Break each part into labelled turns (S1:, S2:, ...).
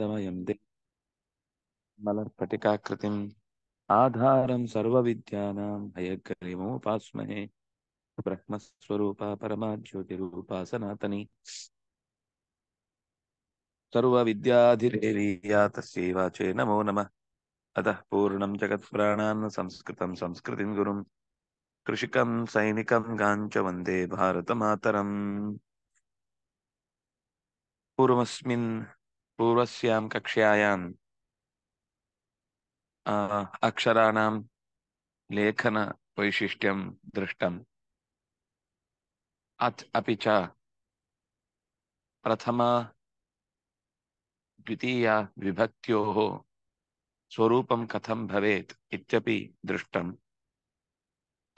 S1: దమయం మల స్ఫటికాకృతిం ఆధారం సర్వవిద్యానాం భయకరిమోపాస్మహే బ్రహ్మస్వరూప పరమాజ్యోతిరూపా సనాతని సర్వవిద్యాధిదేవీయా తస్యైవాచే నమో నమ అత పూర్ణం జగత్ప్రాణాన్ సంస్కృతం సంస్కృతిం గురుం కృషికం సైనికం గాంచ వందే భారతమాతరం పూర్వస్మిన్ पूर्वस्यां कक्ष्यायां अक्षराणां लेखनवैशिष्ट्यं दृष्टम् अत् अपि च प्रथमा द्वितीया विभक्त्योः स्वरूपं कथं भवेत् इत्यपि दृष्टं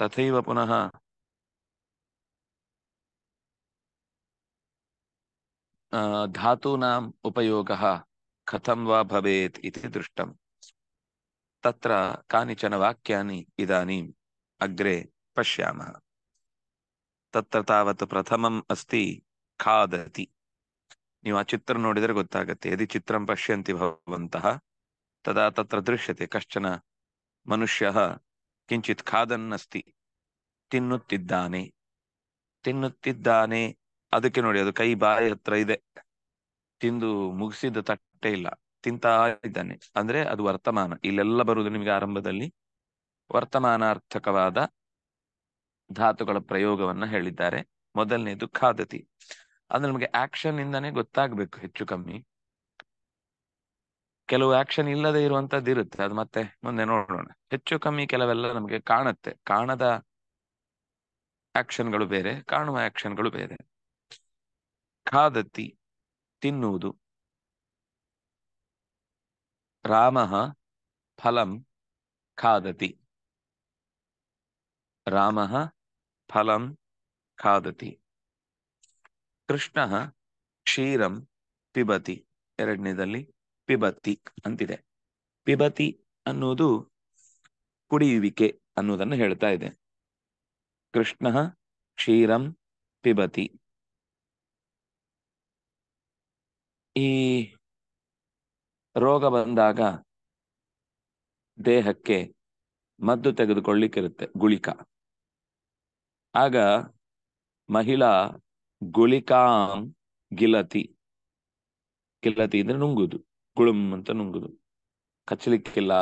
S1: तथैव पुनः ಧಾತೂನಾಂ ಉಪಯೋಗ ಕಥಂ ವಾ ಭವೇತ್ ಇತಿ दृष्टं ತತ್ರ ಕಾನಿಚನ वाक्यानि ಇದಾನಿ ಅಗ್ರೆ पश्यामः ತತ್ರ ತಾವತ್ ಪ್ರಥಮಂ ಅಸ್ತಿ ಖಾದತಿ ನೀವು ಆ ಚಿತ್ರ ನೋಡಿದರೆ ಗೊತ್ತಾಗತ್ತೆ ಯದಿ ಚಿತ್ರಂ ಪಶ್ಯಂತಿ ಭವಂತಹ ತದಾ ತತ್ರ ದೃಶ್ಯತೆ ಕಶ್ಚನ ಮನುಷ್ಯ ಕಿಂಚಿತ್ ಖಾದನ್ನಸ್ತಿ ತಿನ್ನುತ್ತಿದ್ದಾನೆ ತಿನ್ನುತ್ತಿದ್ದಾನೆ ಅದಕ್ಕೆ ನೋಡಿ ಅದು ಕೈ ಬಾಯಿ ಹತ್ರ ಇದೆ ತಿಂದು ಮುಗಿಸಿದ ತಟ್ಟೆ ಇಲ್ಲ ತಿಂತಾ ಇದ್ದಾನೆ ಅಂದ್ರೆ ಅದು ವರ್ತಮಾನ ಇಲ್ಲೆಲ್ಲ ಬರುವುದು ನಿಮಗೆ ಆರಂಭದಲ್ಲಿ ವರ್ತಮಾನಾರ್ಥಕವಾದ ಧಾತುಗಳ ಪ್ರಯೋಗವನ್ನ ಹೇಳಿದ್ದಾರೆ ಮೊದಲನೇದು ಖಾದತಿ ಅಂದ್ರೆ ನಮಗೆ ಆಕ್ಷನ್ ಇಂದಾನೆ ಗೊತ್ತಾಗ್ಬೇಕು ಹೆಚ್ಚು ಕಮ್ಮಿ ಕೆಲವು ಆಕ್ಷನ್ ಇಲ್ಲದೆ ಇರುವಂತದ್ದು ಇರುತ್ತೆ ಅದು ಮತ್ತೆ ಮುಂದೆ ನೋಡೋಣ ಹೆಚ್ಚು ಕಮ್ಮಿ ಕೆಲವೆಲ್ಲ ನಮಗೆ ಕಾಣುತ್ತೆ ಕಾಣದ ಆಕ್ಷನ್ಗಳು ಬೇರೆ ಕಾಣುವ ಆಕ್ಷನ್ಗಳು ಬೇರೆ ಖಾದತಿ ತಿನ್ನುವುದು ರಾಮ ಫಲಂ ಖಾದತಿ ರಾಮ ಫಲಂ ಖಾದತಿ ಕೃಷ್ಣ ಕ್ಷೀರಂ ಪಿಬತಿ ಎರಡನೇದಲ್ಲಿ ಪಿಬತಿ ಅಂತಿದೆ ಪಿಬತಿ ಅನ್ನುವುದು ಕುಡಿಯುವಿಕೆ ಅನ್ನುವುದನ್ನು ಹೇಳ್ತಾ ಇದೆ ಕೃಷ್ಣ ಕ್ಷೀರಂ ಪಿಬತಿ ಈ ರೋಗ ಬಂದಾಗ ದೇಹಕ್ಕೆ ಮದ್ದು ತೆಗೆದುಕೊಳ್ಳಿಕ್ಕಿರುತ್ತೆ ಗುಳಿಕ ಆಗ ಮಹಿಳಾ ಗುಳಿಕಾಂ ಗಿಲತಿ ಗಿಲತಿ ಅಂದ್ರೆ ನುಂಗುದು ಗುಳುಂ ಅಂತ ನುಂಗುದು ಕಚ್ಚಲಿಕ್ಕಿಲ್ಲ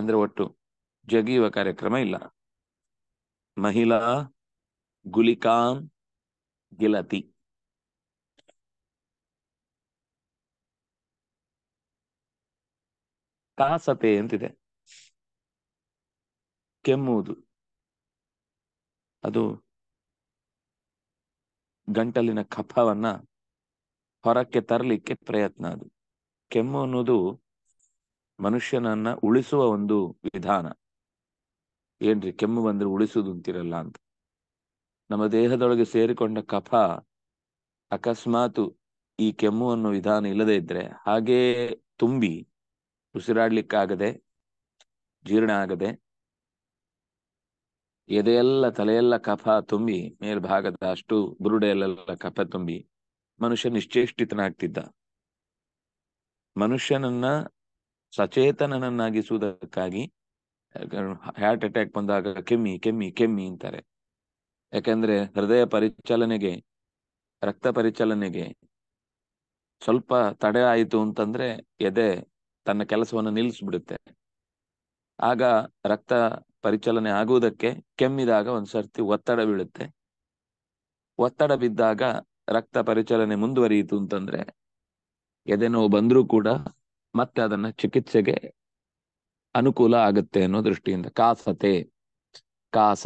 S1: ಅಂದ್ರೆ ಒಟ್ಟು ಜಗಿಯುವ ಕಾರ್ಯಕ್ರಮ ಇಲ್ಲ ಮಹಿಳಾ ಗುಲಿಕಾಂ ಗಿಲತಿ ಕಾಸಪೆ ಅಂತಿದೆ ಕೆಮ್ಮುವುದು ಅದು ಗಂಟಲಿನ ಕಫವನ್ನ ಹೊರಕ್ಕೆ ತರಲಿಕ್ಕೆ ಪ್ರಯತ್ನ ಅದು ಕೆಮ್ಮು ಅನ್ನೋದು ಮನುಷ್ಯನನ್ನ ಉಳಿಸುವ ಒಂದು ವಿಧಾನ ಏನ್ರಿ ಕೆಮ್ಮು ಬಂದ್ರೆ ಉಳಿಸುದು ಅಂತಿರಲ್ಲ ಅಂತ ನಮ್ಮ ದೇಹದೊಳಗೆ ಸೇರಿಕೊಂಡ ಕಫ ಅಕಸ್ಮಾತು ಈ ಕೆಮ್ಮು ಅನ್ನೋ ವಿಧಾನ ಇಲ್ಲದೆ ಇದ್ರೆ ಹಾಗೇ ತುಂಬಿ ಉಸಿರಾಡ್ಲಿಕ್ಕಾಗದೆ ಜೀರ್ಣ ಆಗದೆ ಎದೆಯೆಲ್ಲ ತಲೆಯೆಲ್ಲ ಕಫ ತುಂಬಿ ಮೇಲ್ಭಾಗದ ಅಷ್ಟು ಬುರುಡೆಯಲ್ಲೆಲ್ಲ ಕಫ ತುಂಬಿ ಮನುಷ್ಯ ನಿಶ್ಚೇಷ್ಟಿತನಾಗ್ತಿದ್ದ ಮನುಷ್ಯನನ್ನ ಸಚೇತನನನ್ನಾಗಿಸುವುದಕ್ಕಾಗಿ ಹಾರ್ಟ್ ಅಟ್ಯಾಕ್ ಬಂದಾಗ ಕೆಮ್ಮಿ ಕೆಮ್ಮಿ ಕೆಮ್ಮಿ ಅಂತಾರೆ ಯಾಕಂದ್ರೆ ಹೃದಯ ಪರಿಚಲನೆಗೆ ರಕ್ತ ಪರಿಚಲನೆಗೆ ಸ್ವಲ್ಪ ತಡೆ ಆಯಿತು ಅಂತಂದ್ರೆ ಎದೆ ತನ್ನ ಕೆಲಸವನ್ನು ನಿಲ್ಲಿಸ್ಬಿಡುತ್ತೆ ಆಗ ರಕ್ತ ಪರಿಚಲನೆ ಆಗುವುದಕ್ಕೆ ಕೆಮ್ಮಿದಾಗ ಒಂದ್ಸರ್ತಿ ಒತ್ತಡ ಬೀಳುತ್ತೆ ಒತ್ತಡ ಬಿದ್ದಾಗ ರಕ್ತ ಪರಿಚಲನೆ ಮುಂದುವರಿಯಿತು ಅಂತಂದ್ರೆ ಎದೆನೋವು ನೋವು ಕೂಡ ಮತ್ತೆ ಅದನ್ನ ಚಿಕಿತ್ಸೆಗೆ ಅನುಕೂಲ ಆಗುತ್ತೆ ಅನ್ನೋ ದೃಷ್ಟಿಯಿಂದ ಕಾಸತೆ ಕಾಸ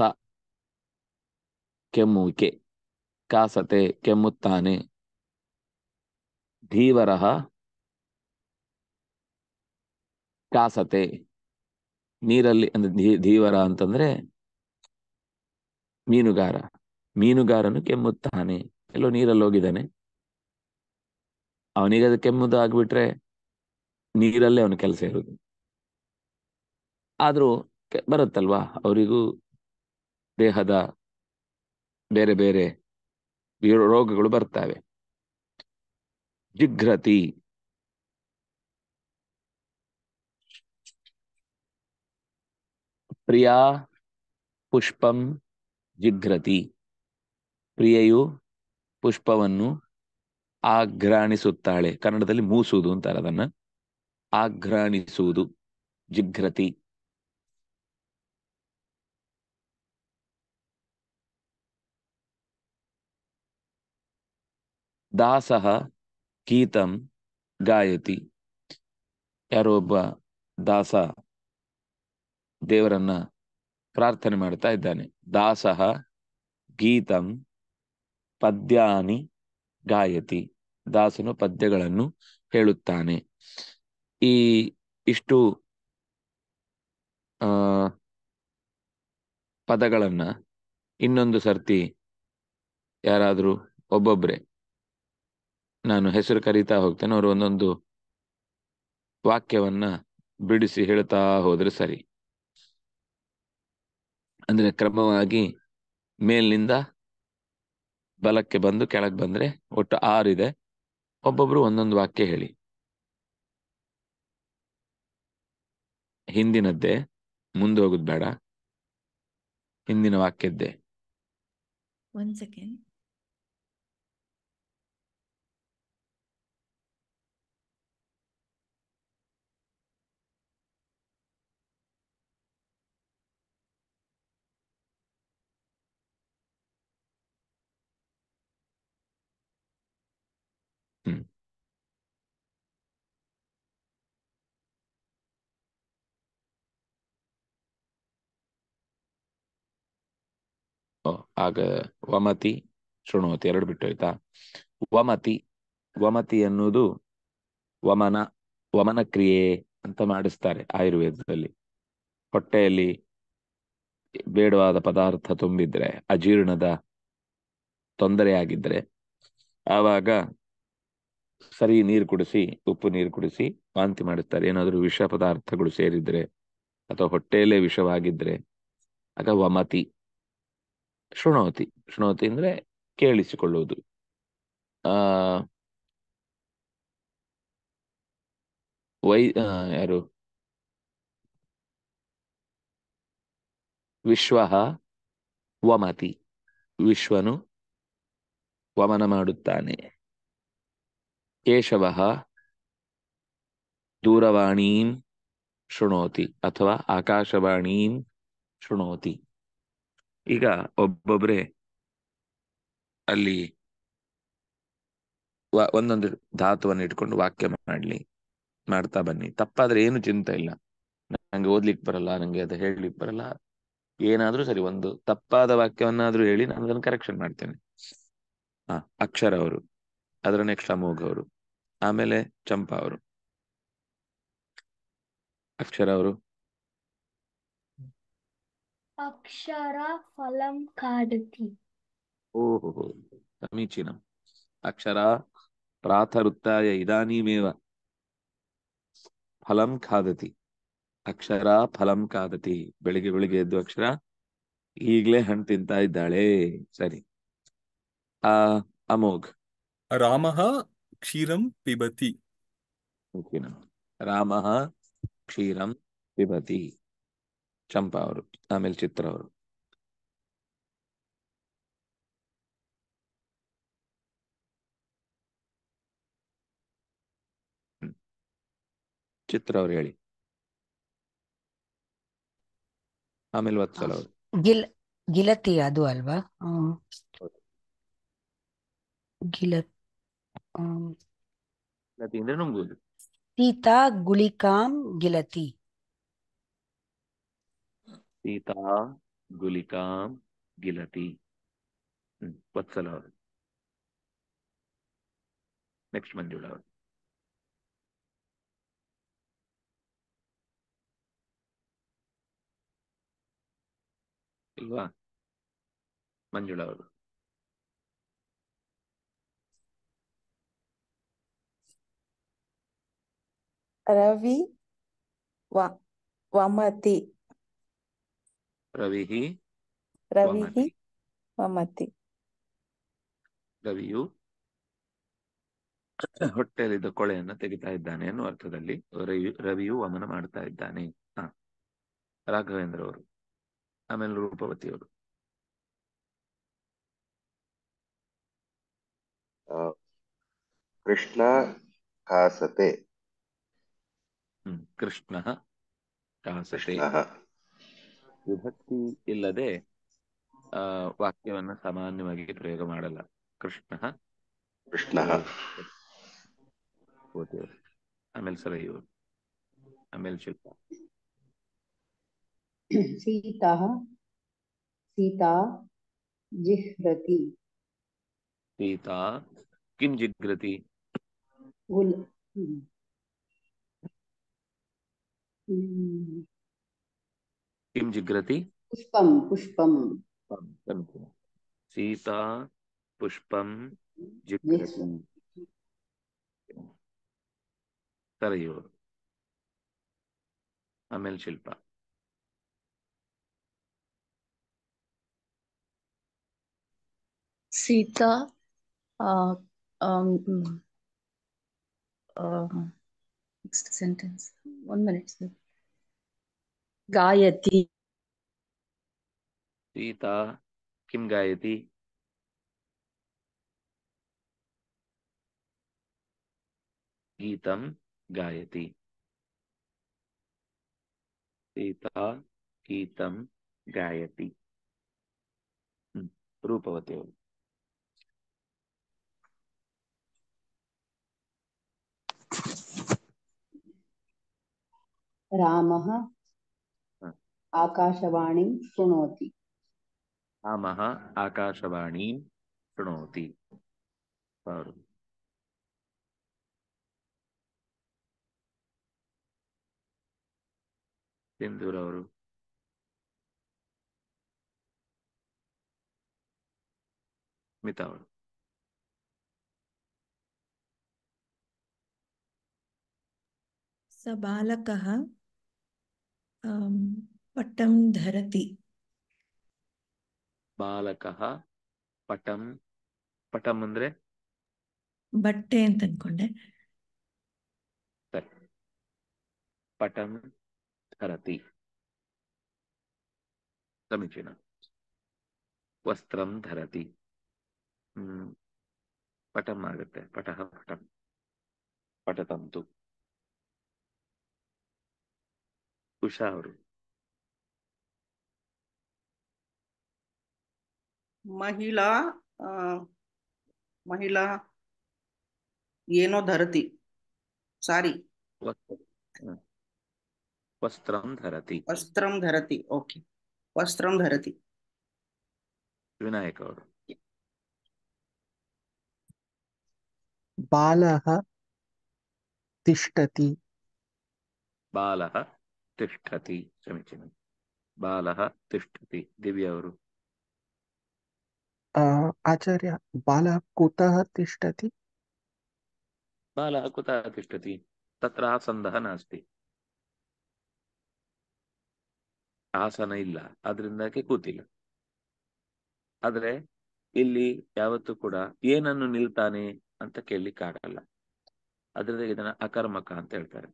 S1: ಕೆಮ್ಮುವಿಕೆ ಕಾಸತೆ ಕೆಮ್ಮುತ್ತಾನೆ ಧೀವರಹ ಕಾಸತೆ ನೀರಲ್ಲಿ ಅಂದ್ರೆ ಧೀವರ ಅಂತಂದ್ರೆ ಮೀನುಗಾರ ಮೀನುಗಾರನು ಕೆಮ್ಮುತ್ತಾನೆ ಎಲ್ಲೋ ನೀರಲ್ಲಿ ಹೋಗಿದ್ದಾನೆ ಅವನಿಗೆ ಅದು ಕೆಮ್ಮುದು ಆಗ್ಬಿಟ್ರೆ ನೀರಲ್ಲೇ ಅವನ ಕೆಲಸ ಇರುವುದು ಆದ್ರೂ ಬರುತ್ತಲ್ವಾ ಅವರಿಗೂ ದೇಹದ ಬೇರೆ ಬೇರೆ ರೋಗಗಳು ಬರ್ತವೆ ಜಿಗ್ರತಿ ಪ್ರಿಯಾ ಪುಷ್ಪಂ ಜಿಘ್ರತಿ ಪ್ರಿಯೆಯು ಪುಷ್ಪವನ್ನು ಆಘ್ರಾಣಿಸುತ್ತಾಳೆ ಕನ್ನಡದಲ್ಲಿ ಮೂಸುವುದು ಅಂತಾರೆ ಅದನ್ನು ಆಘ್ರಾಣಿಸುವುದು ಜಿಘ್ರತಿ ದಾಸಹ ಗೀತಂ ಗಾಯತಿ ಯಾರೋ ಒಬ್ಬ ದಾಸ ದೇವರನ್ನ ಪ್ರಾರ್ಥನೆ ಮಾಡ್ತಾ ಇದ್ದಾನೆ ದಾಸಹ ಗೀತಂ ಪದ್ಯಾನಿ ಗಾಯತಿ ದಾಸನು ಪದ್ಯಗಳನ್ನು ಹೇಳುತ್ತಾನೆ ಈ ಇಷ್ಟು ಆ ಪದಗಳನ್ನ ಇನ್ನೊಂದು ಸರ್ತಿ ಯಾರಾದರೂ ಒಬ್ಬೊಬ್ಬರೇ ನಾನು ಹೆಸರು ಕರೀತಾ ಹೋಗ್ತೇನೆ ಅವರು ಒಂದೊಂದು ವಾಕ್ಯವನ್ನ ಬಿಡಿಸಿ ಹೇಳ್ತಾ ಹೋದ್ರೆ ಸರಿ ಅಂದ್ರೆ ಕ್ರಮವಾಗಿ ಮೇಲಿನಿಂದ ಬಲಕ್ಕೆ ಬಂದು ಕೆಳಗೆ ಬಂದ್ರೆ ಒಟ್ಟು ಆರು ಇದೆ ಒಬ್ಬೊಬ್ರು ಒಂದೊಂದು ವಾಕ್ಯ ಹೇಳಿ ಹಿಂದಿನದ್ದೇ ಮುಂದೆ ಹೋಗೋದು ಬೇಡ ಹಿಂದಿನ ವಾಕ್ಯದ್ದೇ ಒಂದ್ ಸೆಕೆಂಡ್ ಆಗ ವಮತಿ ಶೃಣೋತಿ ಎರಡು ಬಿಟ್ಟು ಆಯ್ತಾ ವಮತಿ ವಮತಿ ಅನ್ನೋದು ವಮನ ವಮನ ಕ್ರಿಯೆ ಅಂತ ಮಾಡಿಸ್ತಾರೆ ಆಯುರ್ವೇದದಲ್ಲಿ ಹೊಟ್ಟೆಯಲ್ಲಿ ಬೇಡವಾದ ಪದಾರ್ಥ ತುಂಬಿದ್ರೆ ಅಜೀರ್ಣದ ಆಗಿದ್ರೆ ಆವಾಗ ಸರಿ ನೀರು ಕುಡಿಸಿ ಉಪ್ಪು ನೀರು ಕುಡಿಸಿ ವಾಂತಿ ಮಾಡಿಸ್ತಾರೆ ಏನಾದರೂ ವಿಷ ಪದಾರ್ಥಗಳು ಸೇರಿದ್ರೆ ಅಥವಾ ಹೊಟ್ಟೆಯಲ್ಲೇ ವಿಷವಾಗಿದ್ರೆ ಆಗ ವಮತಿ ಶೃಣೋತಿ ಶೃಣೋತಿ ಅಂದ್ರೆ ಕೇಳಿಸಿಕೊಳ್ಳುವುದು ಆ ವೈ ಯಾರು ವಿಶ್ವ ವಮತಿ ವಿಶ್ವನು ವಮನ ಮಾಡುತ್ತಾನೆ ಕೇಶವ ದೂರವಾಣೀಂ ಶೃಣೋತಿ ಅಥವಾ ಆಕಾಶವಾಣೀಂ ಶೃಣೋತಿ ಈಗ ಒಬ್ಬೊಬ್ರೆ ಅಲ್ಲಿ ಒಂದೊಂದು ಧಾತುವನ್ನು ಇಟ್ಕೊಂಡು ವಾಕ್ಯ ಮಾಡ್ಲಿ ಮಾಡ್ತಾ ಬನ್ನಿ ತಪ್ಪಾದ್ರೆ ಏನು ಚಿಂತೆ ಇಲ್ಲ ನಂಗೆ ಓದ್ಲಿಕ್ ಬರಲ್ಲ ನಂಗೆ ಅದು ಹೇಳಲಿಕ್ಕೆ ಬರಲ್ಲ ಏನಾದ್ರೂ ಸರಿ ಒಂದು ತಪ್ಪಾದ ವಾಕ್ಯವನ್ನಾದ್ರೂ ಹೇಳಿ ನಾನು ಅದನ್ನು ಕರೆಕ್ಷನ್ ಮಾಡ್ತೇನೆ ಹಾ ಅಕ್ಷರ ಅವರು ಅದರ ನೆಕ್ಸ್ಟ್ ಅಮೋಘ ಅವರು ಆಮೇಲೆ ಚಂಪಾ ಅವರು ಅಕ್ಷರ ಅವರು అక్షర ఫలం కాడతి ఓహో సమీచీనం అక్షరా ప్రాతరుత్తాయ ఇదానీమేవ ಫಲಂ ಖಾದತಿ ಅಕ್ಷರ ಫಲಂ ಖಾದತಿ ಬೆಳಿಗ್ಗೆ ಬೆಳಿಗ್ಗೆ ಎದ್ದು ಅಕ್ಷರ ಈಗ್ಲೇ ಹಣ್ಣು ತಿಂತಾ ಇದ್ದಾಳೆ ಸರಿ ಆ ಅಮೋಘ್ ರಾಮ ಕ್ಷೀರಂ ಪಿಬತಿ ರಾಮ ಕ್ಷೀರಂ ಪಿಬತಿ ಚಂಪಾ ಅವರು ಆಮೇಲೆ ಚಿತ್ರ ಅವರು ಚಿತ್ರ ಅವ್ರು ಹೇಳಿ ಆಮೇಲೆ ವತ್ಸಲ ಅವರು ಗಿಲ್ ಗಿಲತಿ ಅದು ಅಲ್ವಾ ಗಿಲ ಗಿಲತಿ ಅಂದ್ರೆ ಸೀತಾ ಗುಳಿಕಾಂ ಗಿಲತಿ సీతా గులికాం గిలతి వత్సలవతి నెక్స్ట్ మంజుళావతి ఇల్వా మంజుళావరు రవి వమతి ರವಿಹಿ ರವಿಹಿ ವಮತಿ ರವಿಯು ಹೊಟ್ಟೆಯಲ್ಲಿದ್ದ ಕೊಳೆಯನ್ನ ತೆಗಿತಾ ಇದ್ದಾನೆ ಅನ್ನೋ ಅರ್ಥದಲ್ಲಿ ರವಿಯು ವಮನ ಮಾಡ್ತಾ ಇದ್ದಾನೆ ಹ ರಾಘವೇಂದ್ರ ಅವರು ಆಮೇಲೆ ರೂಪವತಿಯವರು ಕೃಷ್ಣ ಕಾಸತೆ ಕೃಷ್ಣ ಕಾಸತೆ ವಿಭಕ್ತಿ ಇಲ್ಲದೆ ವಾಕ್ಯವನ್ನ ಸಾಮಾನ್ಯವಾಗಿ ಪ್ರಯೋಗ ಮಾಡಲ್ಲ ಕೃಷ್ಣ ಕೃಷ್ಣ ಆಮೇಲೆ ಸಲಹೆಯು ಆಮೇಲೆ ಶಿಲ್ಪ ಸೀತಾ ಸೀತಾ ಜಿಹ್ರತಿ ಸೀತಾ किं जिघ्रति किं जिघ्रति पुष्पं पुष्पं सीता पुष्पं जिघ्रति तरयो अमेल Shilpa Sita uh, um, uh, next गायति सीता किम गायति गीतम गायति सीता गीतम गायति हम्म, रूपवती रामः आकाशवाणीं शृणोति कामः आकाशवाणीं शृणोति ಸಿಂಧೂರವರು ಮಿತಾ स बालकः ಪಟಂ ಧರತಿ বালকಃ ಪಟಂ ಪಟಮಂದ್ರೆ ಬಟ್ಟೆ ಅಂತ ಅನ್ಕೊಂಡೆ ಪಟಂ ಕರತಿ ಸಮೀಚನ ವಸ್ತ್ರಂ ಧರತಿ ಪಟಮ ಆಗುತ್ತೆ ಪಟಹ ಪಟ ಪಟತಂತು ಉಷಾ ಅವರು महिला महिला येनो धरती सारी वस्त्रं धरती वस्त्रं धरती ओके वस्त्रं धरती विनायक और बालः तिष्ठति बालः तिष्ठति समीचीन बालः तिष्ठति दिव्या ಆಚಾರ್ಯ ಬಾಲ ಕುತಃ तिष्ठति बालः ತತ್ರ ಆಸನ ಇಲ್ಲ ಅದರಿಂದಾಗಿ ಕೂತಿಲ್ಲ ಆದ್ರೆ ಇಲ್ಲಿ ಯಾವತ್ತು ಕೂಡ ಏನನ್ನು ನಿಲ್ತಾನೆ ಅಂತ ಕೇಳಲಿಕ್ಕೆ ಆಗಲ್ಲ ಅದರಿಂದ ಇದನ್ನ ಅಕರ್ಮಕ ಅಂತ ಹೇಳ್ತಾರೆ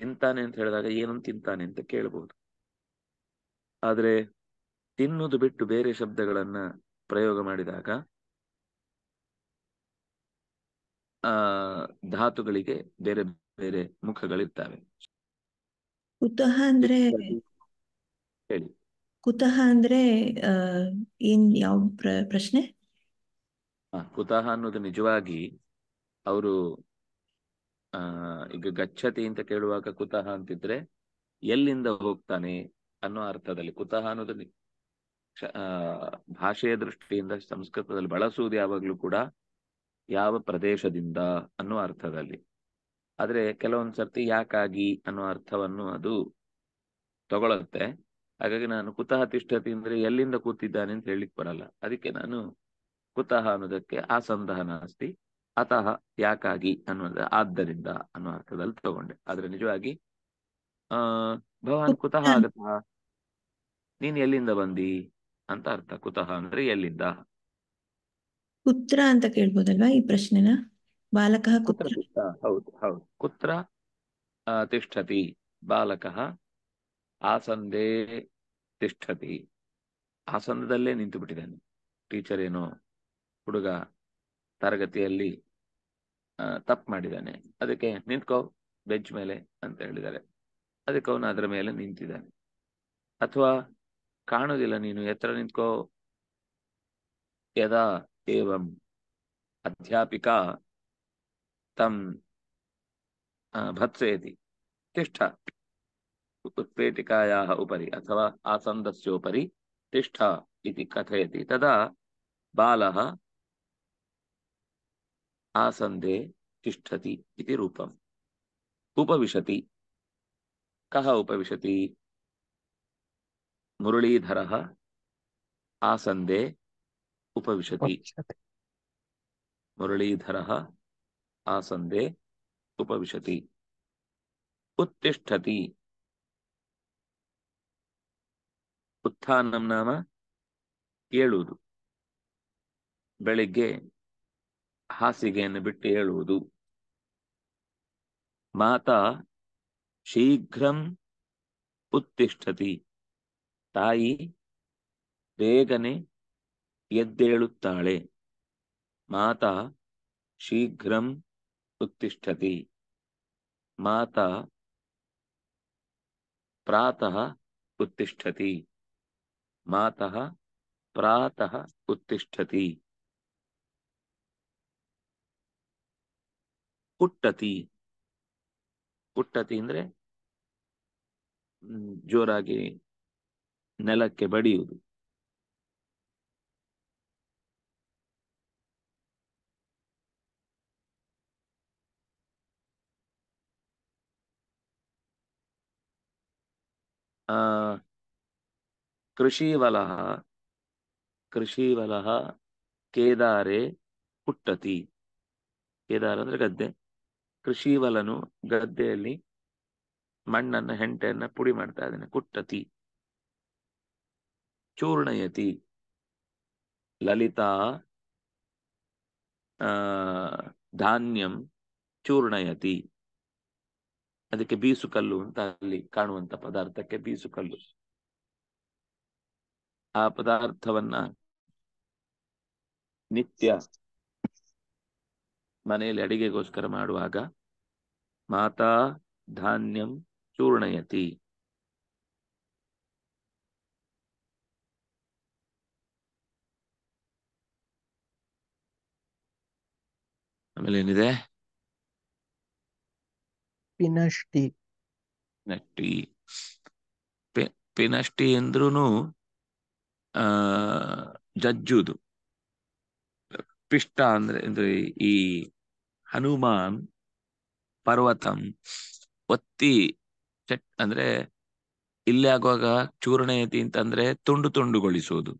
S1: ತಿಂತಾನೆ ಅಂತ ಹೇಳಿದಾಗ ಏನನ್ನು ತಿಂತಾನೆ ಅಂತ ಕೇಳ್ಬಹುದು ಆದ್ರೆ ತಿನ್ನುದು ಬಿಟ್ಟು ಬೇರೆ ಶಬ್ದಗಳನ್ನ ಪ್ರಯೋಗ ಮಾಡಿದಾಗ ಆ ಧಾತುಗಳಿಗೆ ಬೇರೆ ಬೇರೆ ಮುಖಗಳಿರ್ತವೆ ಕುತಃ ಅಂದ್ರೆ ಹೇಳಿ ಕುತಃ ಅಂದ್ರೆ ಏನ್ ಯಾವ ಪ್ರಶ್ನೆ ಕುತಃ ಅನ್ನೋದು ನಿಜವಾಗಿ ಅವರು ಆ ಈಗ ಗಚ್ಚತಿ ಅಂತ ಕೇಳುವಾಗ ಕುತಃ ಅಂತಿದ್ರೆ ಎಲ್ಲಿಂದ ಹೋಗ್ತಾನೆ ಅನ್ನೋ ಅರ್ಥದಲ್ಲಿ ಕುತಃ ಅನ್ನೋದು ಭಾಷೆಯ ದೃಷ್ಟಿಯಿಂದ ಸಂಸ್ಕೃತದಲ್ಲಿ ಬಳಸುವುದು ಯಾವಾಗ್ಲೂ ಕೂಡ ಯಾವ ಪ್ರದೇಶದಿಂದ ಅನ್ನುವ ಅರ್ಥದಲ್ಲಿ ಆದ್ರೆ ಕೆಲವೊಂದ್ಸರ್ತಿ ಸರ್ತಿ ಯಾಕಾಗಿ ಅನ್ನೋ ಅರ್ಥವನ್ನು ಅದು ತಗೊಳತ್ತೆ ಹಾಗಾಗಿ ನಾನು ಕುತಃ ತಿಷ್ಠತಿ ಅಂದ್ರೆ ಎಲ್ಲಿಂದ ಕೂತಿದ್ದಾನೆ ಅಂತ ಹೇಳಿಕ್ ಬರಲ್ಲ ಅದಕ್ಕೆ ನಾನು ಕುತಹ ಅನ್ನೋದಕ್ಕೆ ಆ ಅಸ್ತಿ ಅತಃ ಯಾಕಾಗಿ ಅನ್ನೋದ ಆದ್ದರಿಂದ ಅನ್ನೋ ಅರ್ಥದಲ್ಲಿ ತಗೊಂಡೆ ಆದ್ರೆ ನಿಜವಾಗಿ ಆ ಭಗವಾನ್ ಕುತಃ ಆಗತ್ತ ನೀನ್ ಎಲ್ಲಿಂದ ಬಂದಿ ಅಂತ ಅರ್ಥ ಕುತಃ ಅಂದ್ರೆ ಎಲ್ಲಿಂದ ಕುತ್ರ ಅಂತ ಕೇಳ್ಬೋದಲ್ವಾ ಈ ಪ್ರಶ್ನೆನ ಬಾಲಕ ಕುತ್ರ ಹೌದು ಹೌದು ಕುತ್ರ ತಿಷ್ಠತಿ ಬಾಲಕ ಆಸಂದೇ ತಿಷ್ಠತಿ ಆಸಂದದಲ್ಲೇ ನಿಂತು ಬಿಟ್ಟಿದ್ದಾನೆ ಟೀಚರ್ ಏನೋ ಹುಡುಗ ತರಗತಿಯಲ್ಲಿ ತಪ್ಪು ಮಾಡಿದ್ದಾನೆ ಅದಕ್ಕೆ ನಿಂತ್ಕೋ ಬೆಂಚ್ ಮೇಲೆ ಅಂತ ಹೇಳಿದ್ದಾರೆ ಅದಕ್ಕೆ ಅವನು ಅದರ ಮೇಲೆ ನಿಂತಿದ್ದಾನೆ ಅಥವಾ ಕಾಣುವುದಿಲ್ಲ ನೀನು ಎತ್ತರ ನಿಂತ್ಕೋ ಯದಾ ಏವಂ ಅಧ್ಯಾಪಿಕಾ ತಂ ಭತ್ಸೇತಿ ತಿಷ್ಠ ಉತ್ಪೇಟಿಕಾಯಾಹ ಉಪರಿ ಅಥವಾ ಆಸಂದಸ್ಯೋಪರಿ ತಿಷ್ಠ ಇತಿ ಕಥೆಯತಿ ತದಾ बालः ಆಸಂದೇ ತಿಷ್ಠತಿ ಇತಿ रूपम् उपविशति कः उपविशति ಮುರಳೀಧರ ಆಸಂದೆ ಉಪವಿಶತಿ ಮುರಳೀಧರ ಆಸಂದೆ ಉಪವಿಶತಿ ಉತ್ತಿಷ್ಠತಿ ಉತ್ಥಾನಂ ನಾಮ ಏಳುವುದು ಬೆಳಿಗ್ಗೆ ಹಾಸಿಗೆಯನ್ನು ಬಿಟ್ಟು ಹೇಳುವುದು ಮಾತಾ ಶೀಘ್ರಂ ಉತ್ತಿಷ್ಠತಿ ತಾಯಿ ಬೇಗನೆ ಎದ್ದೇಳುತ್ತಾಳೆ ಮಾತಾ ಶೀಘ್ರಂ ಉತ್ತಿಷ್ಠತಿ ಮಾತಾ ಪ್ರಾತಃ ಉತ್ತಿಷ್ಠತಿ ಮಾತಃ ಪ್ರಾತಃ ಉತ್ತಿಷ್ಠತಿ ಪುಟ್ಟತಿ ಪುಟ್ಟತಿ ಅಂದ್ರೆ ಜೋರಾಗಿ ನೆಲಕ್ಕೆ ಬಡಿಯುವುದು ಆ ಕೃಷಿವಲಹ ಕೃಷಿವಲಹ ಕೇದಾರೆ ಕುಟ್ಟತಿ ಕೇದಾರ ಅಂದ್ರೆ ಗದ್ದೆ ಕೃಷಿವಲನು ಗದ್ದೆಯಲ್ಲಿ ಮಣ್ಣನ್ನ ಹೆಂಟೆಯನ್ನ ಪುಡಿ ಮಾಡ್ತಾ ಇದ್ದಾನೆ ಕುಟ್ಟತಿ ಚೂರ್ಣಯತಿ ಲಲಿತಾ ಧಾನ್ಯಂ ಚೂರ್ಣಯತಿ ಅದಕ್ಕೆ ಬೀಸುಕಲ್ಲು ಅಂತ ಅಲ್ಲಿ ಕಾಣುವಂತ ಪದಾರ್ಥಕ್ಕೆ ಬೀಸುಕಲ್ಲು ಆ ಪದಾರ್ಥವನ್ನ ನಿತ್ಯ ಮನೆಯಲ್ಲಿ ಅಡಿಗೆಗೋಸ್ಕರ ಮಾಡುವಾಗ ಮಾತಾ ಧಾನ್ಯಂ ಚೂರ್ಣಯತಿ ಆಮೇಲೆ ಏನಿದೆ ಪಿನಷ್ಟಿ ನಟ್ಟಿ ಪಿನಷ್ಟಿ ಅಂದ್ರೂ ಜಜ್ಜುದು ಪಿಷ್ಟ ಅಂದ್ರೆ ಅಂದ್ರೆ ಈ ಹನುಮಾನ್ ಪರ್ವತಂ ಒತ್ತಿ ಚಟ್ ಅಂದ್ರೆ ಇಲ್ಲಿ ಆಗುವಾಗ ಚೂರ್ಣಯತಿ ಅಂತಂದ್ರೆ ತುಂಡು ತುಂಡುಗೊಳಿಸುವುದು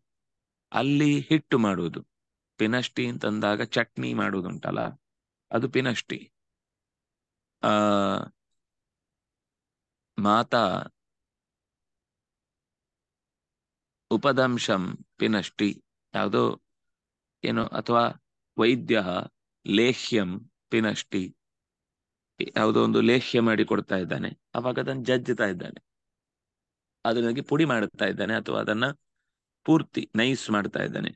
S1: ಅಲ್ಲಿ ಹಿಟ್ಟು ಮಾಡುವುದು ಪಿನಷ್ಟಿ ಅಂತಂದಾಗ ಚಟ್ನಿ ಮಾಡುವುದುಂಟಲ್ಲ ಅದು ಪಿನಷ್ಟಿ ಆ ಮಾತಾ ಉಪದಂಶಂ ಪಿನಷ್ಟಿ ಯಾವುದೋ ಏನು ಅಥವಾ ವೈದ್ಯ ಲೇಹ್ಯಂ ಪಿನಷ್ಟಿ ಯಾವುದೋ ಒಂದು ಲೇಹ್ಯ ಮಾಡಿ ಕೊಡ್ತಾ ಇದ್ದಾನೆ ಅವಾಗ ಅದನ್ನ ಜಜ್ಜುತ್ತಾ ಇದ್ದಾನೆ ಅದನ್ನಾಗಿ ಪುಡಿ ಮಾಡುತ್ತಾ ಇದ್ದಾನೆ ಅಥವಾ ಅದನ್ನ ಪೂರ್ತಿ ನೈಸ್ ಮಾಡ್ತಾ ಇದ್ದಾನೆ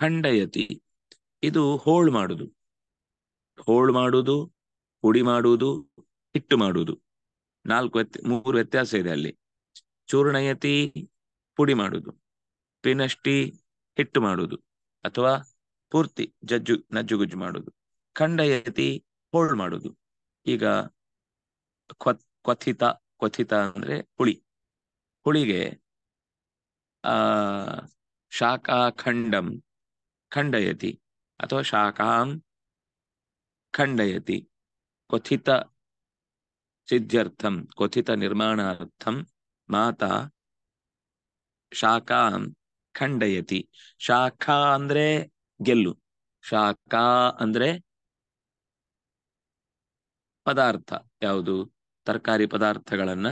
S1: ಖಂಡಯತಿ ಇದು ಹೋಳ್ ಮಾಡುದು ಹೋಳ್ ಮಾಡುವುದು ಪುಡಿ ಮಾಡುವುದು ಹಿಟ್ಟು ಮಾಡುವುದು ನಾಲ್ಕು ವ್ಯತ್ ಮೂರು ವ್ಯತ್ಯಾಸ ಇದೆ ಅಲ್ಲಿ ಚೂರ್ಣಯತಿ ಪುಡಿ ಮಾಡುವುದು ಪಿನಷ್ಟಿ ಹಿಟ್ಟು ಮಾಡುವುದು ಅಥವಾ ಪೂರ್ತಿ ಜಜ್ಜು ನಜ್ಜುಗುಜ್ಜು ಮಾಡುವುದು ಖಂಡಯತಿ ಹೋಳ್ ಮಾಡುವುದು ಈಗ ಕ್ವಥಿತ ಕ್ವಥಿತ ಅಂದ್ರೆ ಹುಳಿ ಹುಳಿಗೆ ಆ ಶಾಖಾ ಖಂಡಂ ಖಂಡಯತಿ ಅಥವಾ ಶಾಖಾಂ ಖಂಡಯತಿ ಕ್ವಥಿತ ಸಿದ್ಧ್ಯರ್ಥಂ ಕ್ವಥಿತ ನಿರ್ಮಾಣಾರ್ಥಂ ಮಾತಾ ಶಾಖಾನ್ ಖಂಡಯತಿ ಶಾಖಾ ಅಂದ್ರೆ ಗೆಲ್ಲು ಶಾಖಾ ಅಂದ್ರೆ ಪದಾರ್ಥ ಯಾವುದು ತರಕಾರಿ ಪದಾರ್ಥಗಳನ್ನ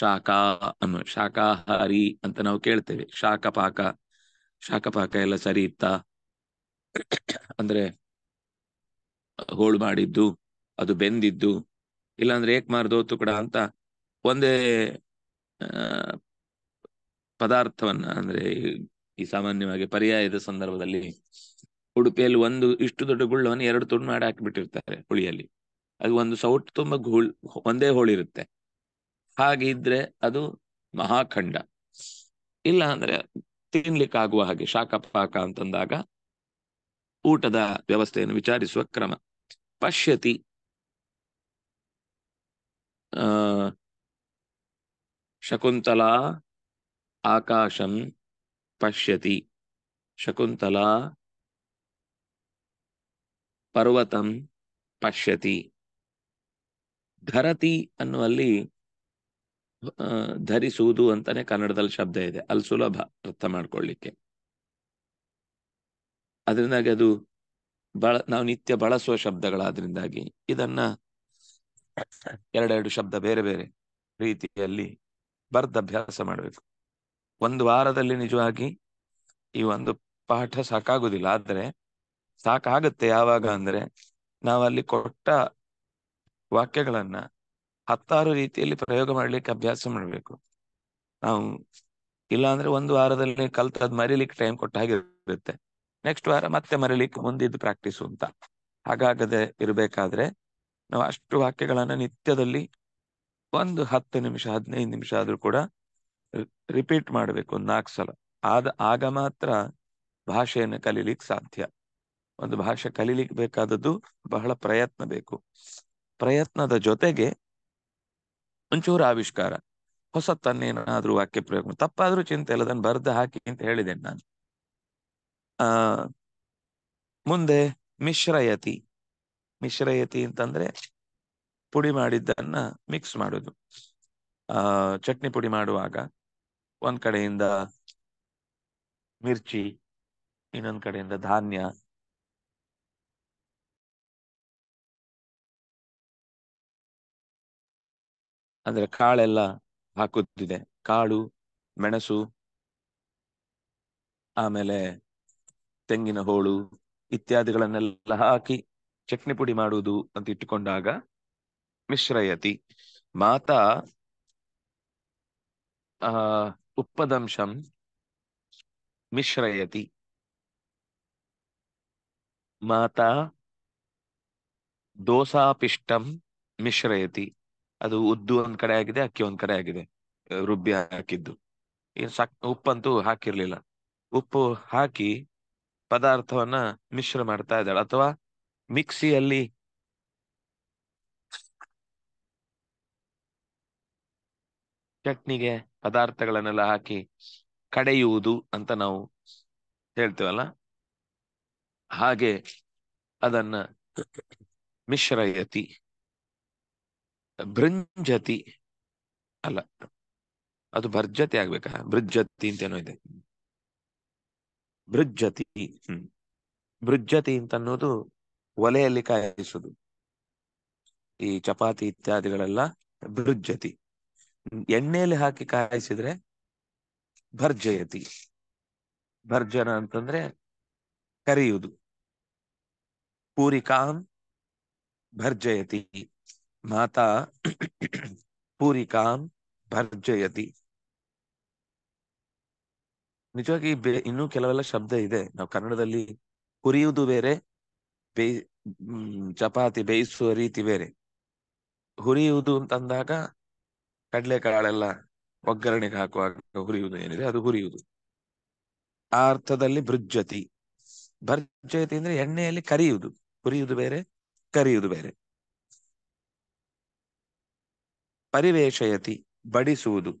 S1: ಶಾಖಾ ಅನ್ನು ಶಾಖಾಹಾರಿ ಅಂತ ನಾವು ಕೇಳ್ತೇವೆ ಶಾಖಪಾಕ ಶಾಖಪಾಕ ಎಲ್ಲ ಸರಿ ಇತ್ತಾ ಅಂದ್ರೆ ಹೋಳು ಮಾಡಿದ್ದು ಅದು ಬೆಂದಿದ್ದು ಇಲ್ಲಾಂದ್ರೆ ಏಕ್ ಮಾರ್ದೋತು ಕೂಡ ಅಂತ ಒಂದೇ ಪದಾರ್ಥವನ್ನ ಅಂದ್ರೆ ಈ ಸಾಮಾನ್ಯವಾಗಿ ಪರ್ಯಾಯದ ಸಂದರ್ಭದಲ್ಲಿ ಉಡುಪಿಯಲ್ಲಿ ಒಂದು ಇಷ್ಟು ದೊಡ್ಡ ಗುಳ್ಳವನ್ನು ಎರಡು ತುಂಡು ಮಾಡಿ ಹಾಕಿಬಿಟ್ಟಿರ್ತಾರೆ ಹುಳಿಯಲ್ಲಿ ಅದು ಒಂದು ಸೌಟ್ ತುಂಬಾ ಗುಳ್ ಒಂದೇ ಹೋಳಿರುತ್ತೆ ಹಾಗಿದ್ರೆ ಅದು ಮಹಾಖಂಡ ಇಲ್ಲ ಅಂದ್ರೆ ತಿನ್ಲಿಕ್ಕಾಗುವ ಆಗುವ ಹಾಗೆ ಶಾಖ ಪಾಕ ಅಂತಂದಾಗ ಊಟದ ವ್ಯವಸ್ಥೆಯನ್ನು ವಿಚಾರಿಸುವ ಕ್ರಮ ಪಶ್ಯತಿ ಶಕುಂತಲಾ ಆಕಾಶಂ ಪಶ್ಯತಿ ಶಕುಂತಲಾ ಪರ್ವತಂ ಪಶ್ಯತಿ ಧರತಿ ಅನ್ನುವಲ್ಲಿ ಧರಿಸುವುದು ಅಂತಾನೆ ಕನ್ನಡದಲ್ಲಿ ಶಬ್ದ ಇದೆ ಅಲ್ಲಿ ಸುಲಭ ಅರ್ಥ ಮಾಡ್ಕೊಳ್ಳಿಕ್ಕೆ ಅದರಿಂದಾಗಿ ಅದು ಬಳ ನಾವು ನಿತ್ಯ ಬಳಸುವ ಶಬ್ದಗಳಾದ್ರಿಂದಾಗಿ ಇದನ್ನ ಎರಡೆರಡು ಶಬ್ದ ಬೇರೆ ಬೇರೆ ರೀತಿಯಲ್ಲಿ ಬರ್ದ ಅಭ್ಯಾಸ ಮಾಡಬೇಕು ಒಂದು ವಾರದಲ್ಲಿ ನಿಜವಾಗಿ ಈ ಒಂದು ಪಾಠ ಸಾಕಾಗುದಿಲ್ಲ ಆದ್ರೆ ಸಾಕಾಗುತ್ತೆ ಯಾವಾಗ ಅಂದ್ರೆ ನಾವಲ್ಲಿ ಕೊಟ್ಟ ವಾಕ್ಯಗಳನ್ನ ಹತ್ತಾರು ರೀತಿಯಲ್ಲಿ ಪ್ರಯೋಗ ಮಾಡ್ಲಿಕ್ಕೆ ಅಭ್ಯಾಸ ಮಾಡಬೇಕು ನಾವು ಇಲ್ಲ ಅಂದ್ರೆ ಒಂದು ವಾರದಲ್ಲಿ ಕಲ್ತದ್ ಮರಿಲಿಕ್ಕೆ ಟೈಮ್ ಕೊಟ್ಟ ಹಾಗೆ ಇರುತ್ತೆ ನೆಕ್ಸ್ಟ್ ವಾರ ಮತ್ತೆ ಮರಿಲಿಕ್ಕೆ ಮುಂದಿದ್ದು ಪ್ರಾಕ್ಟೀಸು ಅಂತ ಹಾಗಾಗದೆ ಇರಬೇಕಾದ್ರೆ ನಾವು ಅಷ್ಟು ವಾಕ್ಯಗಳನ್ನ ನಿತ್ಯದಲ್ಲಿ ಒಂದು ಹತ್ತು ನಿಮಿಷ ಹದಿನೈದು ನಿಮಿಷ ಆದ್ರೂ ಕೂಡ ರಿಪೀಟ್ ಮಾಡಬೇಕು ಒಂದು ನಾಲ್ಕು ಸಲ ಆದ ಆಗ ಮಾತ್ರ ಭಾಷೆಯನ್ನು ಕಲೀಲಿಕ್ಕೆ ಸಾಧ್ಯ ಒಂದು ಭಾಷೆ ಕಲೀಲಿಕ್ಕೆ ಬೇಕಾದದ್ದು ಬಹಳ ಪ್ರಯತ್ನ ಬೇಕು ಪ್ರಯತ್ನದ ಜೊತೆಗೆ ಒಂಚೂರು ಆವಿಷ್ಕಾರ ಹೊಸತನ್ನೇನಾದ್ರೂ ವಾಕ್ಯ ಪ್ರಯೋಗ ತಪ್ಪಾದ್ರೂ ಚಿಂತೆ ಅದನ್ನು ಬರ್ದು ಹಾಕಿ ಅಂತ ಹೇಳಿದ್ದೇನೆ ನಾನು ಮುಂದೆ ಮಿಶ್ರಯತಿ ಮಿಶ್ರಯತಿ ಅಂತಂದ್ರೆ ಪುಡಿ ಮಾಡಿದ್ದನ್ನ ಮಿಕ್ಸ್ ಮಾಡುದು. ಆ ಚಟ್ನಿ ಪುಡಿ ಮಾಡುವಾಗ ಒಂದ್ ಕಡೆಯಿಂದ ಮಿರ್ಚಿ ಇನ್ನೊಂದ್ ಕಡೆಯಿಂದ ಧಾನ್ಯ ಅಂದ್ರೆ ಕಾಳೆಲ್ಲ ಹಾಕುತ್ತಿದೆ ಕಾಳು ಮೆಣಸು ಆಮೇಲೆ ತೆಂಗಿನ ಹೋಳು ಇತ್ಯಾದಿಗಳನ್ನೆಲ್ಲ ಹಾಕಿ ಚಟ್ನಿ ಪುಡಿ ಮಾಡುವುದು ಅಂತ ಇಟ್ಟುಕೊಂಡಾಗ ಮಿಶ್ರಯತಿ ಮಾತಾ ಆ ಉಪ್ಪದಂಶಂ ಮಿಶ್ರಯತಿ ಮಾತಾ ಪಿಷ್ಟಂ ಮಿಶ್ರಯತಿ ಅದು ಉದ್ದು ಒಂದ್ ಕಡೆ ಆಗಿದೆ ಅಕ್ಕಿ ಒಂದ್ ಕಡೆ ಆಗಿದೆ ರುಬ್ಬಿ ಹಾಕಿದ್ದು ಏನ್ ಸಾಕ್ ಉಪ್ಪಂತೂ ಹಾಕಿರ್ಲಿಲ್ಲ ಉಪ್ಪು ಹಾಕಿ ಪದಾರ್ಥವನ್ನ ಮಿಶ್ರ ಮಾಡ್ತಾ ಇದ್ದಾಳೆ ಅಥವಾ ಮಿಕ್ಸಿಯಲ್ಲಿ ಚಟ್ನಿಗೆ ಪದಾರ್ಥಗಳನ್ನೆಲ್ಲ ಹಾಕಿ ಕಡೆಯುವುದು ಅಂತ ನಾವು ಹೇಳ್ತೇವಲ್ಲ ಹಾಗೆ ಅದನ್ನ ಮಿಶ್ರಯತಿ ಭೃಂಜತಿ ಅಲ್ಲ ಅದು ಭರ್ಜತಿ ಆಗ್ಬೇಕಾ ಅಂತ ಅಂತೇನೋ ಇದೆ ಬೃಜ್ಜತಿ ಬೃಜ್ಜತಿ ಅಂತ ಅನ್ನೋದು ಒಲೆಯಲ್ಲಿ ಕಾಯಿಸುದು ಈ ಚಪಾತಿ ಇತ್ಯಾದಿಗಳೆಲ್ಲ ಬೃಜ್ಜತಿ ಎಣ್ಣೆಯಲ್ಲಿ ಹಾಕಿ ಕಾಯಿಸಿದ್ರೆ ಭರ್ಜಯತಿ ಭರ್ಜನ ಅಂತಂದ್ರೆ ಕರಿಯುವುದು ಪೂರಿಕಾಂ ಭರ್ಜಯತಿ ಮಾತಾ ಪೂರಿಕಾಂ ಭರ್ಜಯತಿ ನಿಜವಾಗಿ ಇನ್ನೂ ಕೆಲವೆಲ್ಲ ಶಬ್ದ ಇದೆ ನಾವು ಕನ್ನಡದಲ್ಲಿ ಹುರಿಯುವುದು ಬೇರೆ ಬೇಯ್ ಚಪಾತಿ ಬೇಯಿಸುವ ರೀತಿ ಬೇರೆ ಹುರಿಯುವುದು ಅಂತಂದಾಗ ಕಾಳೆಲ್ಲ ಒಗ್ಗರಣೆಗೆ ಹಾಕುವಾಗ ಹುರಿಯುವುದು ಏನಿದೆ ಅದು ಹುರಿಯುವುದು ಆ ಅರ್ಥದಲ್ಲಿ ಭೃಜ್ಜತಿ ಭರ್ಜತಿ ಅಂದ್ರೆ ಎಣ್ಣೆಯಲ್ಲಿ ಕರಿಯುವುದು ಹುರಿಯುವುದು ಬೇರೆ ಕರಿಯುವುದು ಬೇರೆ ಪರಿವೇಶಯತಿ ಬಡಿಸುವುದು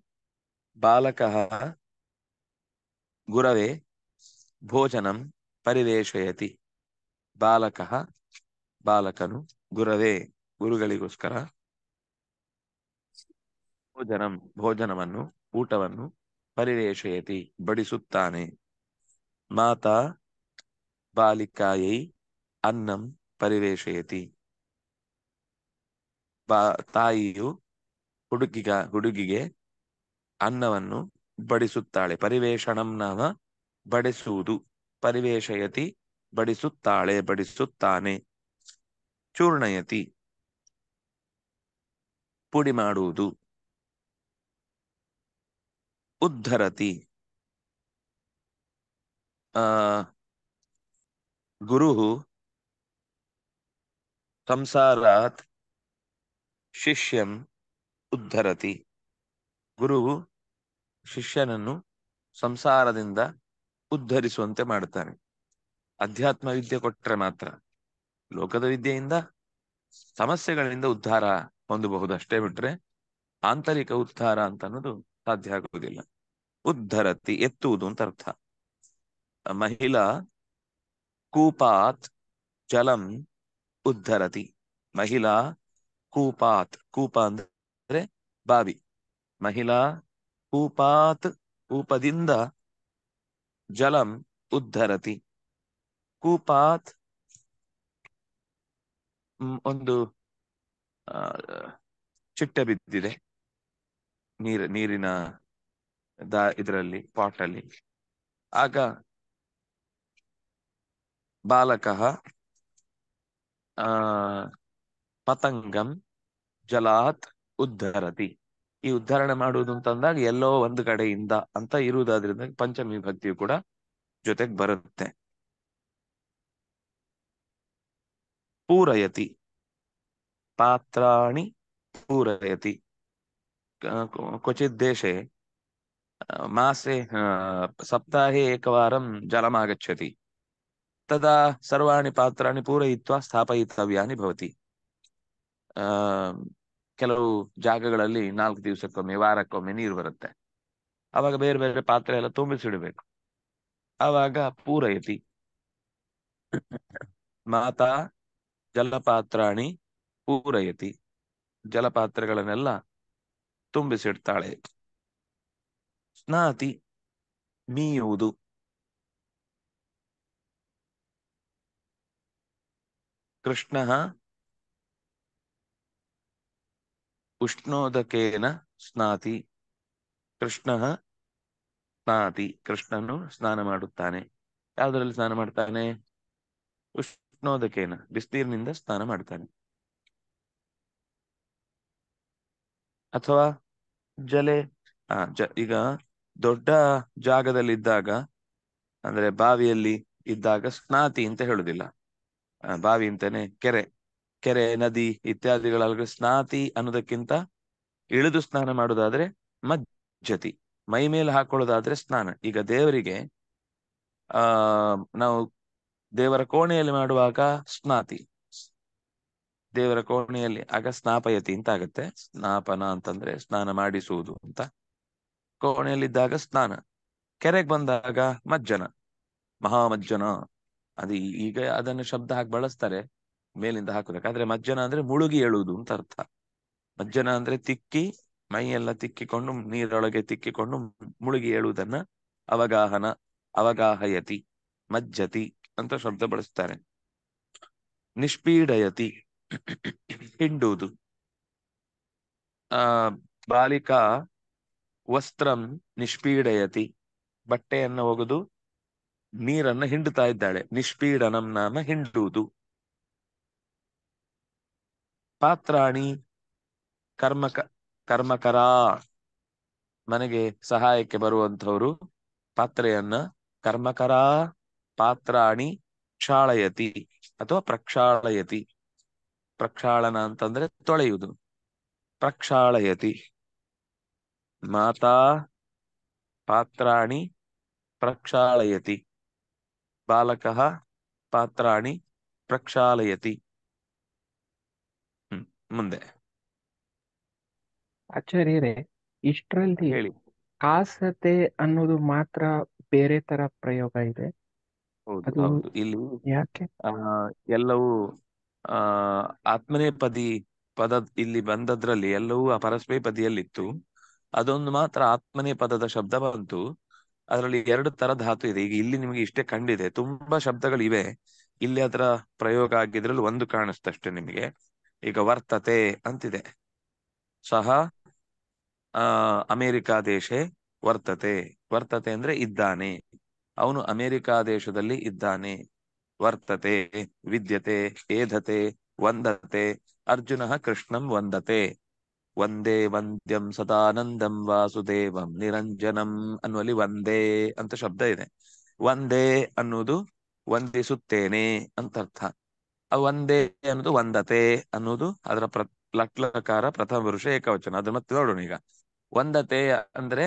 S1: ಬಾಲಕ ಗುರವೇ ಭೋಜನಂ ಪರಿವೇಶಯತಿ ಬಾಲಕ ಬಾಲಕನು ಗುರವೇ ಗುರುಗಳಿಗೋಸ್ಕರ ಭೋಜನಂ ಭೋಜನವನ್ನು ಊಟವನ್ನು ಪರಿವೇಶಯತಿ ಬಡಿಸುತ್ತಾನೆ ಮಾತಾ ಬಾಲಿಕಾಯೈ ಅನ್ನಂ ಪರಿವೇಶಯತಿ ಬಾ ತಾಯಿಯು ಹುಡುಗಿಗ ಹುಡುಗಿಗೆ ಅನ್ನವನ್ನು ಬಡಿಸುತ್ತಾಳೆ ಪರಿವೇಷಣಂ ನಾಮ ಬಡಿಸುವುದು ಪರಿವೇಷಯತಿ ಬಡಿಸುತ್ತಾಳೆ ಬಡಿಸುತ್ತಾನೆ ಚೂರ್ಣಯತಿ ಪುಡಿ ಮಾಡುವುದು ಉದ್ಧರತಿ ಆ ಗುರು ಸಂಸಾರಾತ್ ಶಿಷ್ಯಂ ಉದ್ಧರತಿ ಗುರು ಶಿಷ್ಯನನ್ನು ಸಂಸಾರದಿಂದ ಉದ್ಧರಿಸುವಂತೆ ಮಾಡುತ್ತಾನೆ ಅಧ್ಯಾತ್ಮ ವಿದ್ಯೆ ಕೊಟ್ಟರೆ ಮಾತ್ರ ಲೋಕದ ವಿದ್ಯೆಯಿಂದ ಸಮಸ್ಯೆಗಳಿಂದ ಉದ್ಧಾರ ಹೊಂದಬಹುದು ಅಷ್ಟೇ ಬಿಟ್ರೆ ಆಂತರಿಕ ಉದ್ಧಾರ ಅಂತ ಅನ್ನೋದು ಸಾಧ್ಯ ಆಗುವುದಿಲ್ಲ ಉದ್ಧರತಿ ಎತ್ತುವುದು ಅಂತ ಅರ್ಥ ಮಹಿಳಾ ಕೂಪಾತ್ ಜಲಂ ಉದ್ಧರತಿ ಮಹಿಳಾ ಕೂಪಾತ್ ಕೂಪ ಅಂದ್ರೆ ಬಾವಿ ಮಹಿಳಾ ಕೂಪಾತ್ ಕೂಪದಿಂದ ಜಲಂ ಉದ್ಧರತಿ ಕೂಪಾತ್ ಒಂದು ಚಿಟ್ಟೆ ಬಿದ್ದಿದೆ ನೀರ ನೀರಿನ ದ ಇದರಲ್ಲಿ ಪಾಟಲ್ಲಿ ಆಗ ಬಾಲಕ ಪತಂಗಂ ಜಲಾತ್ ಉದ್ಧರತಿ ಈ ಉದ್ಧಾರಣೆ ಮಾಡುವುದು ಅಂತಂದಾಗ ಎಲ್ಲೋ ಒಂದು ಕಡೆಯಿಂದ ಅಂತ ಇರುವುದಾದ್ರಿಂದ ಪಂಚಮಿ ಭಕ್ತಿಯು ಕೂಡ ಜೊತೆಗೆ ಬರುತ್ತೆ ಪೂರಯತಿ ಪಾತ್ರಾಣಿ ಪೂರಯತಿ ಕ್ವಚಿತ್ దేశే ಮಾಸೆ సప్తాహే ಏಕವಾರಂ జలం ತದಾ ಸರ್ವಾಣಿ ಪಾತ್ರಾಣಿ పాత్రాన్ని పూరయిత్వా ಭವತಿ ಆ ಕೆಲವು ಜಾಗಗಳಲ್ಲಿ ನಾಲ್ಕು ದಿವಸಕ್ಕೊಮ್ಮೆ ವಾರಕ್ಕೊಮ್ಮೆ ನೀರು ಬರುತ್ತೆ ಅವಾಗ ಬೇರೆ ಬೇರೆ ಪಾತ್ರೆ ಎಲ್ಲ ತುಂಬಿಸಿಡಬೇಕು ಆವಾಗ ಪೂರೈತಿ ಮಾತಾ ಜಲಪಾತ್ರಾಣಿ ಪೂರೈತಿ ಜಲಪಾತ್ರೆಗಳನ್ನೆಲ್ಲ ತುಂಬಿಸಿಡ್ತಾಳೆ ಸ್ನಾತಿ ಮೀಯುವುದು ಕೃಷ್ಣ ಉಷ್ಣೋದಕೇನ ಸ್ನಾತಿ ಕೃಷ್ಣ ಸ್ನಾತಿ ಕೃಷ್ಣನು ಸ್ನಾನ ಮಾಡುತ್ತಾನೆ ಯಾವುದರಲ್ಲಿ ಸ್ನಾನ ಮಾಡ್ತಾನೆ ಉಷ್ಣೋದಕೇನ ಬಿಸಿನೀರಿನಿಂದ ಸ್ನಾನ ಮಾಡ್ತಾನೆ ಅಥವಾ ಜಲೆ ಆ ಜ ಈಗ ದೊಡ್ಡ ಜಾಗದಲ್ಲಿದ್ದಾಗ ಅಂದ್ರೆ ಬಾವಿಯಲ್ಲಿ ಇದ್ದಾಗ ಸ್ನಾತಿ ಅಂತ ಹೇಳುದಿಲ್ಲ ಬಾವಿ ಅಂತಾನೆ ಕೆರೆ ಕೆರೆ ನದಿ ಇತ್ಯಾದಿಗಳ ಸ್ನಾತಿ ಅನ್ನೋದಕ್ಕಿಂತ ಇಳಿದು ಸ್ನಾನ ಮಾಡೋದಾದ್ರೆ ಮಜ್ಜತಿ ಮೈ ಮೇಲೆ ಹಾಕೊಳ್ಳೋದಾದ್ರೆ ಸ್ನಾನ ಈಗ ದೇವರಿಗೆ ಆ ನಾವು ದೇವರ ಕೋಣೆಯಲ್ಲಿ ಮಾಡುವಾಗ ಸ್ನಾತಿ ದೇವರ ಕೋಣೆಯಲ್ಲಿ ಆಗ ಸ್ನಾಪಯತಿ ಅಂತ ಆಗತ್ತೆ ಸ್ನಾಪನ ಅಂತಂದ್ರೆ ಸ್ನಾನ ಮಾಡಿಸುವುದು ಅಂತ ಕೋಣೆಯಲ್ಲಿದ್ದಾಗ ಸ್ನಾನ ಕೆರೆಗೆ ಬಂದಾಗ ಮಜ್ಜನ ಮಹಾಮಜ್ಜನ ಅದು ಈಗ ಅದನ್ನು ಶಬ್ದ ಹಾಕಿ ಬಳಸ್ತಾರೆ ಮೇಲಿಂದ ಹಾಕುದಕ್ಕೆ ಆದ್ರೆ ಮಜ್ಜನ ಅಂದ್ರೆ ಮುಳುಗಿ ಏಳುವುದು ಅಂತ ಅರ್ಥ ಮಜ್ಜನ ಅಂದ್ರೆ ತಿಕ್ಕಿ ಮೈಯೆಲ್ಲ ತಿಕ್ಕಿಕೊಂಡು ನೀರೊಳಗೆ ತಿಕ್ಕಿಕೊಂಡು ಮುಳುಗಿ ಏಳುವುದನ್ನ ಅವಗಾಹನ ಅವಗಾಹಯತಿ ಮಜ್ಜತಿ ಅಂತ ಶಬ್ದ ಬಳಸ್ತಾರೆ ನಿಷ್ಪೀಡಯತಿ ಹಿಂಡುವುದು ಆ ಬಾಲಿಕಾ ವಸ್ತ್ರಂ ನಿಷ್ಪೀಡಯತಿ ಬಟ್ಟೆಯನ್ನ ಒಗೆದು ನೀರನ್ನ ಹಿಂಡುತ್ತಾ ಇದ್ದಾಳೆ ನಿಷ್ಪೀಡನಂ ನಾಮ ಹಿಂಡುವುದು ಪಾತ್ರಾಣಿ ಕರ್ಮಕ ಕರ್ಮಕರ ಮನೆಗೆ ಸಹಾಯಕ್ಕೆ ಬರುವಂತವರು ಪಾತ್ರೆಯನ್ನ ಕರ್ಮಕರ ಪಾತ್ರಾಣಿ ಕ್ಷಾಳಯತಿ ಅಥವಾ ಪ್ರಕ್ಷಾಳಯತಿ ಪ್ರಕ್ಷಾಳನ ಅಂತಂದ್ರೆ ತೊಳೆಯುವುದು ಪ್ರಕ್ಷಾಳಯತಿ ಮಾತಾ ಪಾತ್ರಾಣಿ ಪ್ರಕ್ಷಾಳಯತಿ ಬಾಲಕ ಪಾತ್ರಾಣಿ ಪ್ರಕ್ಷಾಳಯತಿ ಮುಂದೆ ಆಚಾರ್ಯರೇ ಇಷ್ಟರಲ್ಲಿ ಹೇಳಿ ಖಾಸತೆ ಅನ್ನೋದು ಮಾತ್ರ ಬೇರೆ ತರ ಪ್ರಯೋಗ ಇದೆ ಹೌದು ಇಲ್ಲಿ ಯಾಕೆ ಎಲ್ಲವೂ ಆ ಪದಿ ಪದ ಇಲ್ಲಿ ಬಂದದ್ರಲ್ಲಿ ಎಲ್ಲವೂ ಆ ಪದಿಯಲ್ಲಿತ್ತು ಅದೊಂದು ಮಾತ್ರ ಆತ್ಮನೇ ಪದದ ಶಬ್ದ ಬಂತು ಅದರಲ್ಲಿ ಎರಡು ತರ ಧಾತು ಇದೆ ಈಗ ಇಲ್ಲಿ ನಿಮಗೆ ಇಷ್ಟೇ ಕಂಡಿದೆ ತುಂಬಾ ಶಬ್ದಗಳಿವೆ ಇಲ್ಲಿ ಅದರ ಪ್ರಯೋಗ ಆಗಿದ್ರಲ್ಲಿ ಒಂದು ಕಾಣಿಸ್ತಷ್ಟೇ ನಿಮಗೆ ಈಗ ವರ್ತತೆ ಅಂತಿದೆ ಸಹ ಅಮೇರಿಕಾ ದೇಶೆ ವರ್ತತೆ ವರ್ತತೆ ಅಂದ್ರೆ ಇದ್ದಾನೆ ಅವನು ಅಮೇರಿಕಾ ದೇಶದಲ್ಲಿ ಇದ್ದಾನೆ ವರ್ತತೆ ವಿದ್ಯತೆ ಏಧತೆ ವಂದತೆ ಅರ್ಜುನ ಕೃಷ್ಣಂ ವಂದತೆ ವಂದೇ ವಂದ್ಯಂ ಸದಾನಂದಂ ವಾಸುದೇವಂ ನಿರಂಜನಂ ಅನ್ನುವಲ್ಲಿ ವಂದೇ ಅಂತ ಶಬ್ದ ಇದೆ ವಂದೇ ಅನ್ನುವುದು ವಂದಿಸುತ್ತೇನೆ ಅಂತ ಅರ್ಥ ಒಂದೇ ಅನ್ನೋದು ಒಂದತೆ ಅನ್ನೋದು ಅದರ ಪ್ರ ಲಕ್ಲಕಾರ ಪ್ರಥಮ ಪುರುಷ ಏಕವಚನ ಅದನ್ನ ಮತ್ತೆ ನೋಡೋಣ ಈಗ ಒಂದತೆ ಅಂದ್ರೆ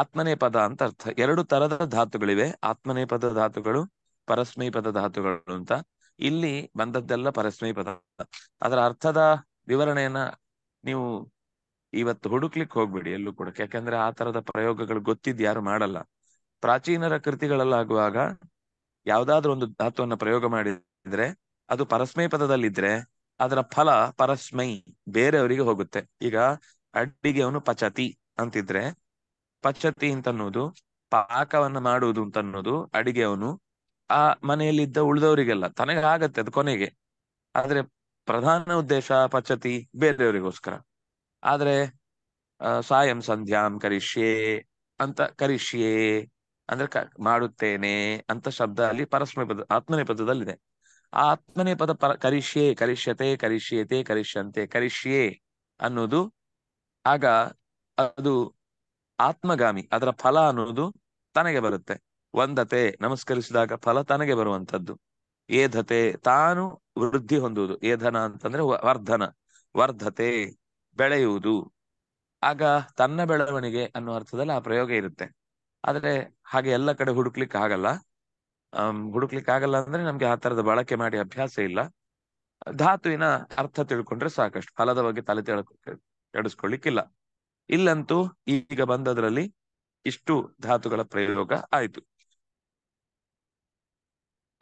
S1: ಆತ್ಮನೇ ಪದ ಅಂತ ಅರ್ಥ ಎರಡು ತರದ ಧಾತುಗಳಿವೆ ಆತ್ಮನೇ ಪದ ಧಾತುಗಳು ಪದ ಧಾತುಗಳು ಅಂತ ಇಲ್ಲಿ ಬಂದದ್ದೆಲ್ಲ ಪರಸ್ಮೈ ಪದ ಅದರ ಅರ್ಥದ ವಿವರಣೆಯನ್ನ ನೀವು ಇವತ್ತು ಹುಡುಕ್ಲಿಕ್ಕೆ ಹೋಗ್ಬೇಡಿ ಎಲ್ಲೂ ಕೂಡ ಯಾಕಂದ್ರೆ ಆ ತರದ ಪ್ರಯೋಗಗಳು ಗೊತ್ತಿದ್ ಯಾರು ಮಾಡಲ್ಲ ಪ್ರಾಚೀನರ ಕೃತಿಗಳಲ್ಲಾಗುವಾಗ ಯಾವ್ದಾದ್ರು ಒಂದು ಧಾತುವನ್ನ ಪ್ರಯೋಗ ಮಾಡಿದ್ರೆ ಅದು ಪರಸ್ಮೈ ಪದದಲ್ಲಿದ್ರೆ ಅದರ ಫಲ ಪರಸ್ಮೈ ಬೇರೆಯವರಿಗೆ ಹೋಗುತ್ತೆ ಈಗ ಅಡ್ಡಿಗೆ ಅವನು ಪಚತಿ ಅಂತಿದ್ರೆ ಪಚತಿ ಅನ್ನೋದು ಪಾಕವನ್ನ ಮಾಡುವುದು ಅಂತ ಅನ್ನೋದು ಅಡಿಗೆ ಅವನು ಆ ಮನೆಯಲ್ಲಿದ್ದ ಉಳಿದವರಿಗೆಲ್ಲ ತನಗೆ ಆಗತ್ತೆ ಅದು ಕೊನೆಗೆ ಆದ್ರೆ ಪ್ರಧಾನ ಉದ್ದೇಶ ಪಚತಿ ಬೇರೆಯವರಿಗೋಸ್ಕರ ಆದ್ರೆ ಸಾಯಂ ಸಂಧ್ಯಾಂ ಕರಿಷ್ಯೆ ಅಂತ ಕರಿಷ್ಯೆ ಅಂದ್ರೆ ಮಾಡುತ್ತೇನೆ ಅಂತ ಶಬ್ದ ಅಲ್ಲಿ ಪರಸ್ಮೈ ಪದ ಆತ್ಮನೇ ಪದದಲ್ಲಿದೆ ಆತ್ಮನೇ ಪದ ಪರ ಕರಿಷ್ಯೆ ಕರಿಷ್ಯತೆ ಕರಿಷ್ಯತೆ ಕರಿಷ್ಯಂತೆ ಕರಿಷ್ಯೆ ಅನ್ನೋದು ಆಗ ಅದು ಆತ್ಮಗಾಮಿ ಅದರ ಫಲ ಅನ್ನೋದು ತನಗೆ ಬರುತ್ತೆ ಒಂದತೆ ನಮಸ್ಕರಿಸಿದಾಗ ಫಲ ತನಗೆ ಬರುವಂತದ್ದು ಏಧತೆ ತಾನು ವೃದ್ಧಿ ಹೊಂದುವುದು ಏಧನ ಅಂತಂದ್ರೆ ವರ್ಧನ ವರ್ಧತೆ ಬೆಳೆಯುವುದು ಆಗ ತನ್ನ ಬೆಳವಣಿಗೆ ಅನ್ನೋ ಅರ್ಥದಲ್ಲಿ ಆ ಪ್ರಯೋಗ ಇರುತ್ತೆ ಆದರೆ ಹಾಗೆ ಎಲ್ಲ ಕಡೆ ಹುಡುಕ್ಲಿಕ್ಕೆ ಆಗಲ್ಲ ಹುಡುಕ್ಲಿಕ್ಕೆ ಆಗಲ್ಲ ಅಂದ್ರೆ ನಮ್ಗೆ ಆ ತರದ ಬಳಕೆ ಮಾಡಿ ಅಭ್ಯಾಸ ಇಲ್ಲ ಧಾತುವಿನ ಅರ್ಥ ತಿಳ್ಕೊಂಡ್ರೆ ಸಾಕಷ್ಟು ಫಲದ ಬಗ್ಗೆ ತಲೆ ತಿಳ ಎಡಿಸ್ಕೊಳ್ಲಿಕ್ಕಿಲ್ಲ ಇಲ್ಲಂತೂ ಈಗ ಬಂದದ್ರಲ್ಲಿ ಇಷ್ಟು ಧಾತುಗಳ ಪ್ರಯೋಗ ಆಯ್ತು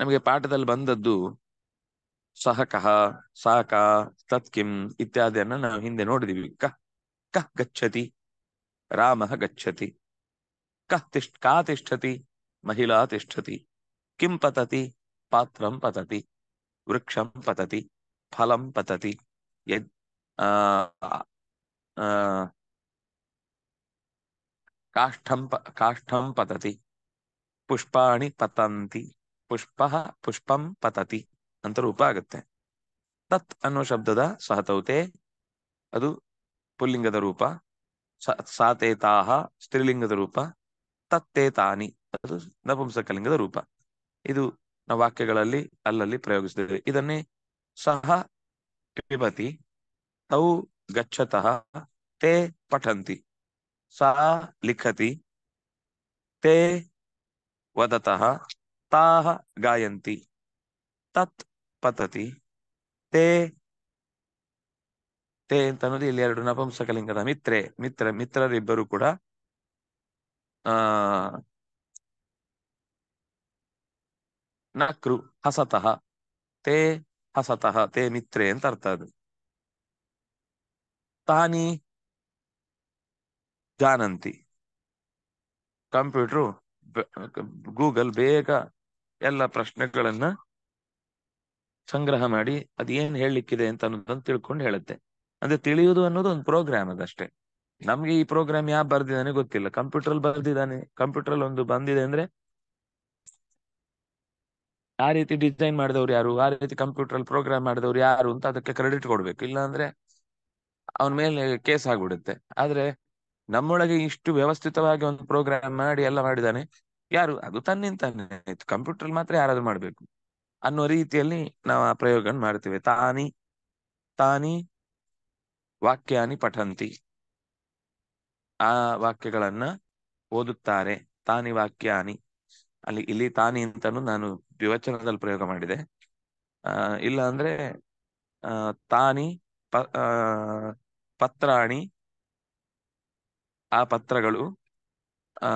S1: ನಮಗೆ ಪಾಠದಲ್ಲಿ ಬಂದದ್ದು ಸಹಕಃ ಸಾಕ ತತ್ಕಿಂ ಇತ್ಯಾದಿಯನ್ನ ನಾವು ಹಿಂದೆ ನೋಡಿದಿವಿ ಕಹ್ ಕಹ್ ಗಚ್ಚತಿ ರಾಮ ಗಚ್ಚತಿ ಕಹ್ ತಿಷ್ಟ್ ಕಾ ತಿಷ್ಠತಿ ಮಹಿಳಾ ತಿಷ್ಟತಿ ಕಿಂ ಪತತಿ ಪಾತ್ರಂ ಪತತಿ ವೃಕ್ಷಂ ಪತತಿ ಫಲಂ ಪತತಿ ಯದ್ ಕಾಷ್ಠಂ ಕಾಷ್ಠಂ ಪತತಿ ಪುಷ್ಪಾಣಿ ಪತಂತಿ ಪುಷ್ಪ ಪುಷ್ಪಂ ಪತತಿ ಅಂತ ರೂಪ ಆಗುತ್ತೆ ತತ್ ಅನ್ನೋ ಶಬ್ದದ ಸಹತೌತೆ ಅದು ಪುಲ್ಲಿಂಗದ ರೂಪ ಸಾತೇತಾಹ ಸ್ತ್ರೀಲಿಂಗದ ರೂಪ ತತ್ತೇತಾನಿ ಅದು ನಪುಂಸಕಲಿಂಗದ ರೂಪ ಇದು ವಾಕ್ಯಗಳಲ್ಲಿ ಅಲ್ಲಲ್ಲಿ ಪ್ರಯೋಗಿಸಿದ್ದೇವೆ ಇದನ್ನೇ ಸಹ ಪಿಬತಿ ತೌ ಗಚ್ಚತಃ ತೇ ಪಠಂತಿ ಸಾ ಲಿಖತಿ ತೇ ವದತಃ ತಾಹ ಗಾಯಂತಿ ತತ್ ಪತತಿ ತೇ ತೇ ಅಂತ ಅನ್ನೋದು ಇಲ್ಲಿ ಎರಡು ನಪುಂಸಕಲಿಂಗದ ಮಿತ್ರೆ ಮಿತ್ರ ಮಿತ್ರರಿಬ್ಬರು ಕೂಡ ಆ ನಕ್ರು ಹಸತಃ ತೇ ಹಸತಃ ತೇ ಮಿತ್ರೆ ಅಂತ ಅರ್ಥ ಅದು ತಾನಿ ಜಾನಂತಿ ಕಂಪ್ಯೂಟರ್ ಗೂಗಲ್ ಬೇಗ ಎಲ್ಲ ಪ್ರಶ್ನೆಗಳನ್ನ ಸಂಗ್ರಹ ಮಾಡಿ ಅದೇನ್ ಹೇಳಲಿಕ್ಕಿದೆ ಅಂತ ಅನ್ನೋದನ್ನ ತಿಳ್ಕೊಂಡು ಹೇಳುತ್ತೆ ಅಂದ್ರೆ ತಿಳಿಯುವುದು ಅನ್ನೋದು ಒಂದು ಪ್ರೋಗ್ರಾಮ್ ಅದಷ್ಟೇ ನಮ್ಗೆ ಈ ಪ್ರೋಗ್ರಾಮ್ ಯಾವ ಬರ್ದಿದ್ದಾನೆ ಗೊತ್ತಿಲ್ಲ ಕಂಪ್ಯೂಟರ್ ಬರ್ದಿದ್ದಾನೆ ಕಂಪ್ಯೂಟರ್ ಅಲ್ಲಿ ಒಂದು ಬಂದಿದೆ ಅಂದ್ರೆ ಆ ರೀತಿ ಡಿಸೈನ್ ಮಾಡಿದವ್ರು ಯಾರು ಆ ರೀತಿ ಕಂಪ್ಯೂಟರ್ ಅಲ್ಲಿ ಪ್ರೋಗ್ರಾಮ್ ಮಾಡಿದವ್ರು ಯಾರು ಅಂತ ಅದಕ್ಕೆ ಕ್ರೆಡಿಟ್ ಕೊಡ್ಬೇಕು ಇಲ್ಲ ಅಂದ್ರೆ ಅವನ ಮೇಲೆ ಕೇಸ್ ಆಗ್ಬಿಡುತ್ತೆ ಆದ್ರೆ ನಮ್ಮೊಳಗೆ ಇಷ್ಟು ವ್ಯವಸ್ಥಿತವಾಗಿ ಒಂದು ಪ್ರೋಗ್ರಾಮ್ ಮಾಡಿ ಎಲ್ಲ ಮಾಡಿದಾನೆ ಯಾರು ಅದು ತನ್ನಿಂತಾನೆ ಕಂಪ್ಯೂಟರ್ ಮಾತ್ರ ಯಾರಾದ್ರೂ ಮಾಡ್ಬೇಕು ಅನ್ನೋ ರೀತಿಯಲ್ಲಿ ನಾವು ಆ ಪ್ರಯೋಗ ಮಾಡ್ತೇವೆ ತಾನಿ ತಾನಿ ವಾಕ್ಯಾನಿ ಪಠಂತಿ ಆ ವಾಕ್ಯಗಳನ್ನ ಓದುತ್ತಾರೆ ತಾನಿ ವಾಕ್ಯಾನಿ ಅಲ್ಲಿ ಇಲ್ಲಿ ತಾನಿ ಅಂತಾನು ನಾನು ವಿವಚನದಲ್ಲಿ ಪ್ರಯೋಗ ಮಾಡಿದೆ ಆ ಇಲ್ಲ ಅಂದ್ರೆ ತಾನಿ ಪ ಪತ್ರಾಣಿ ಆ ಪತ್ರಗಳು ಆ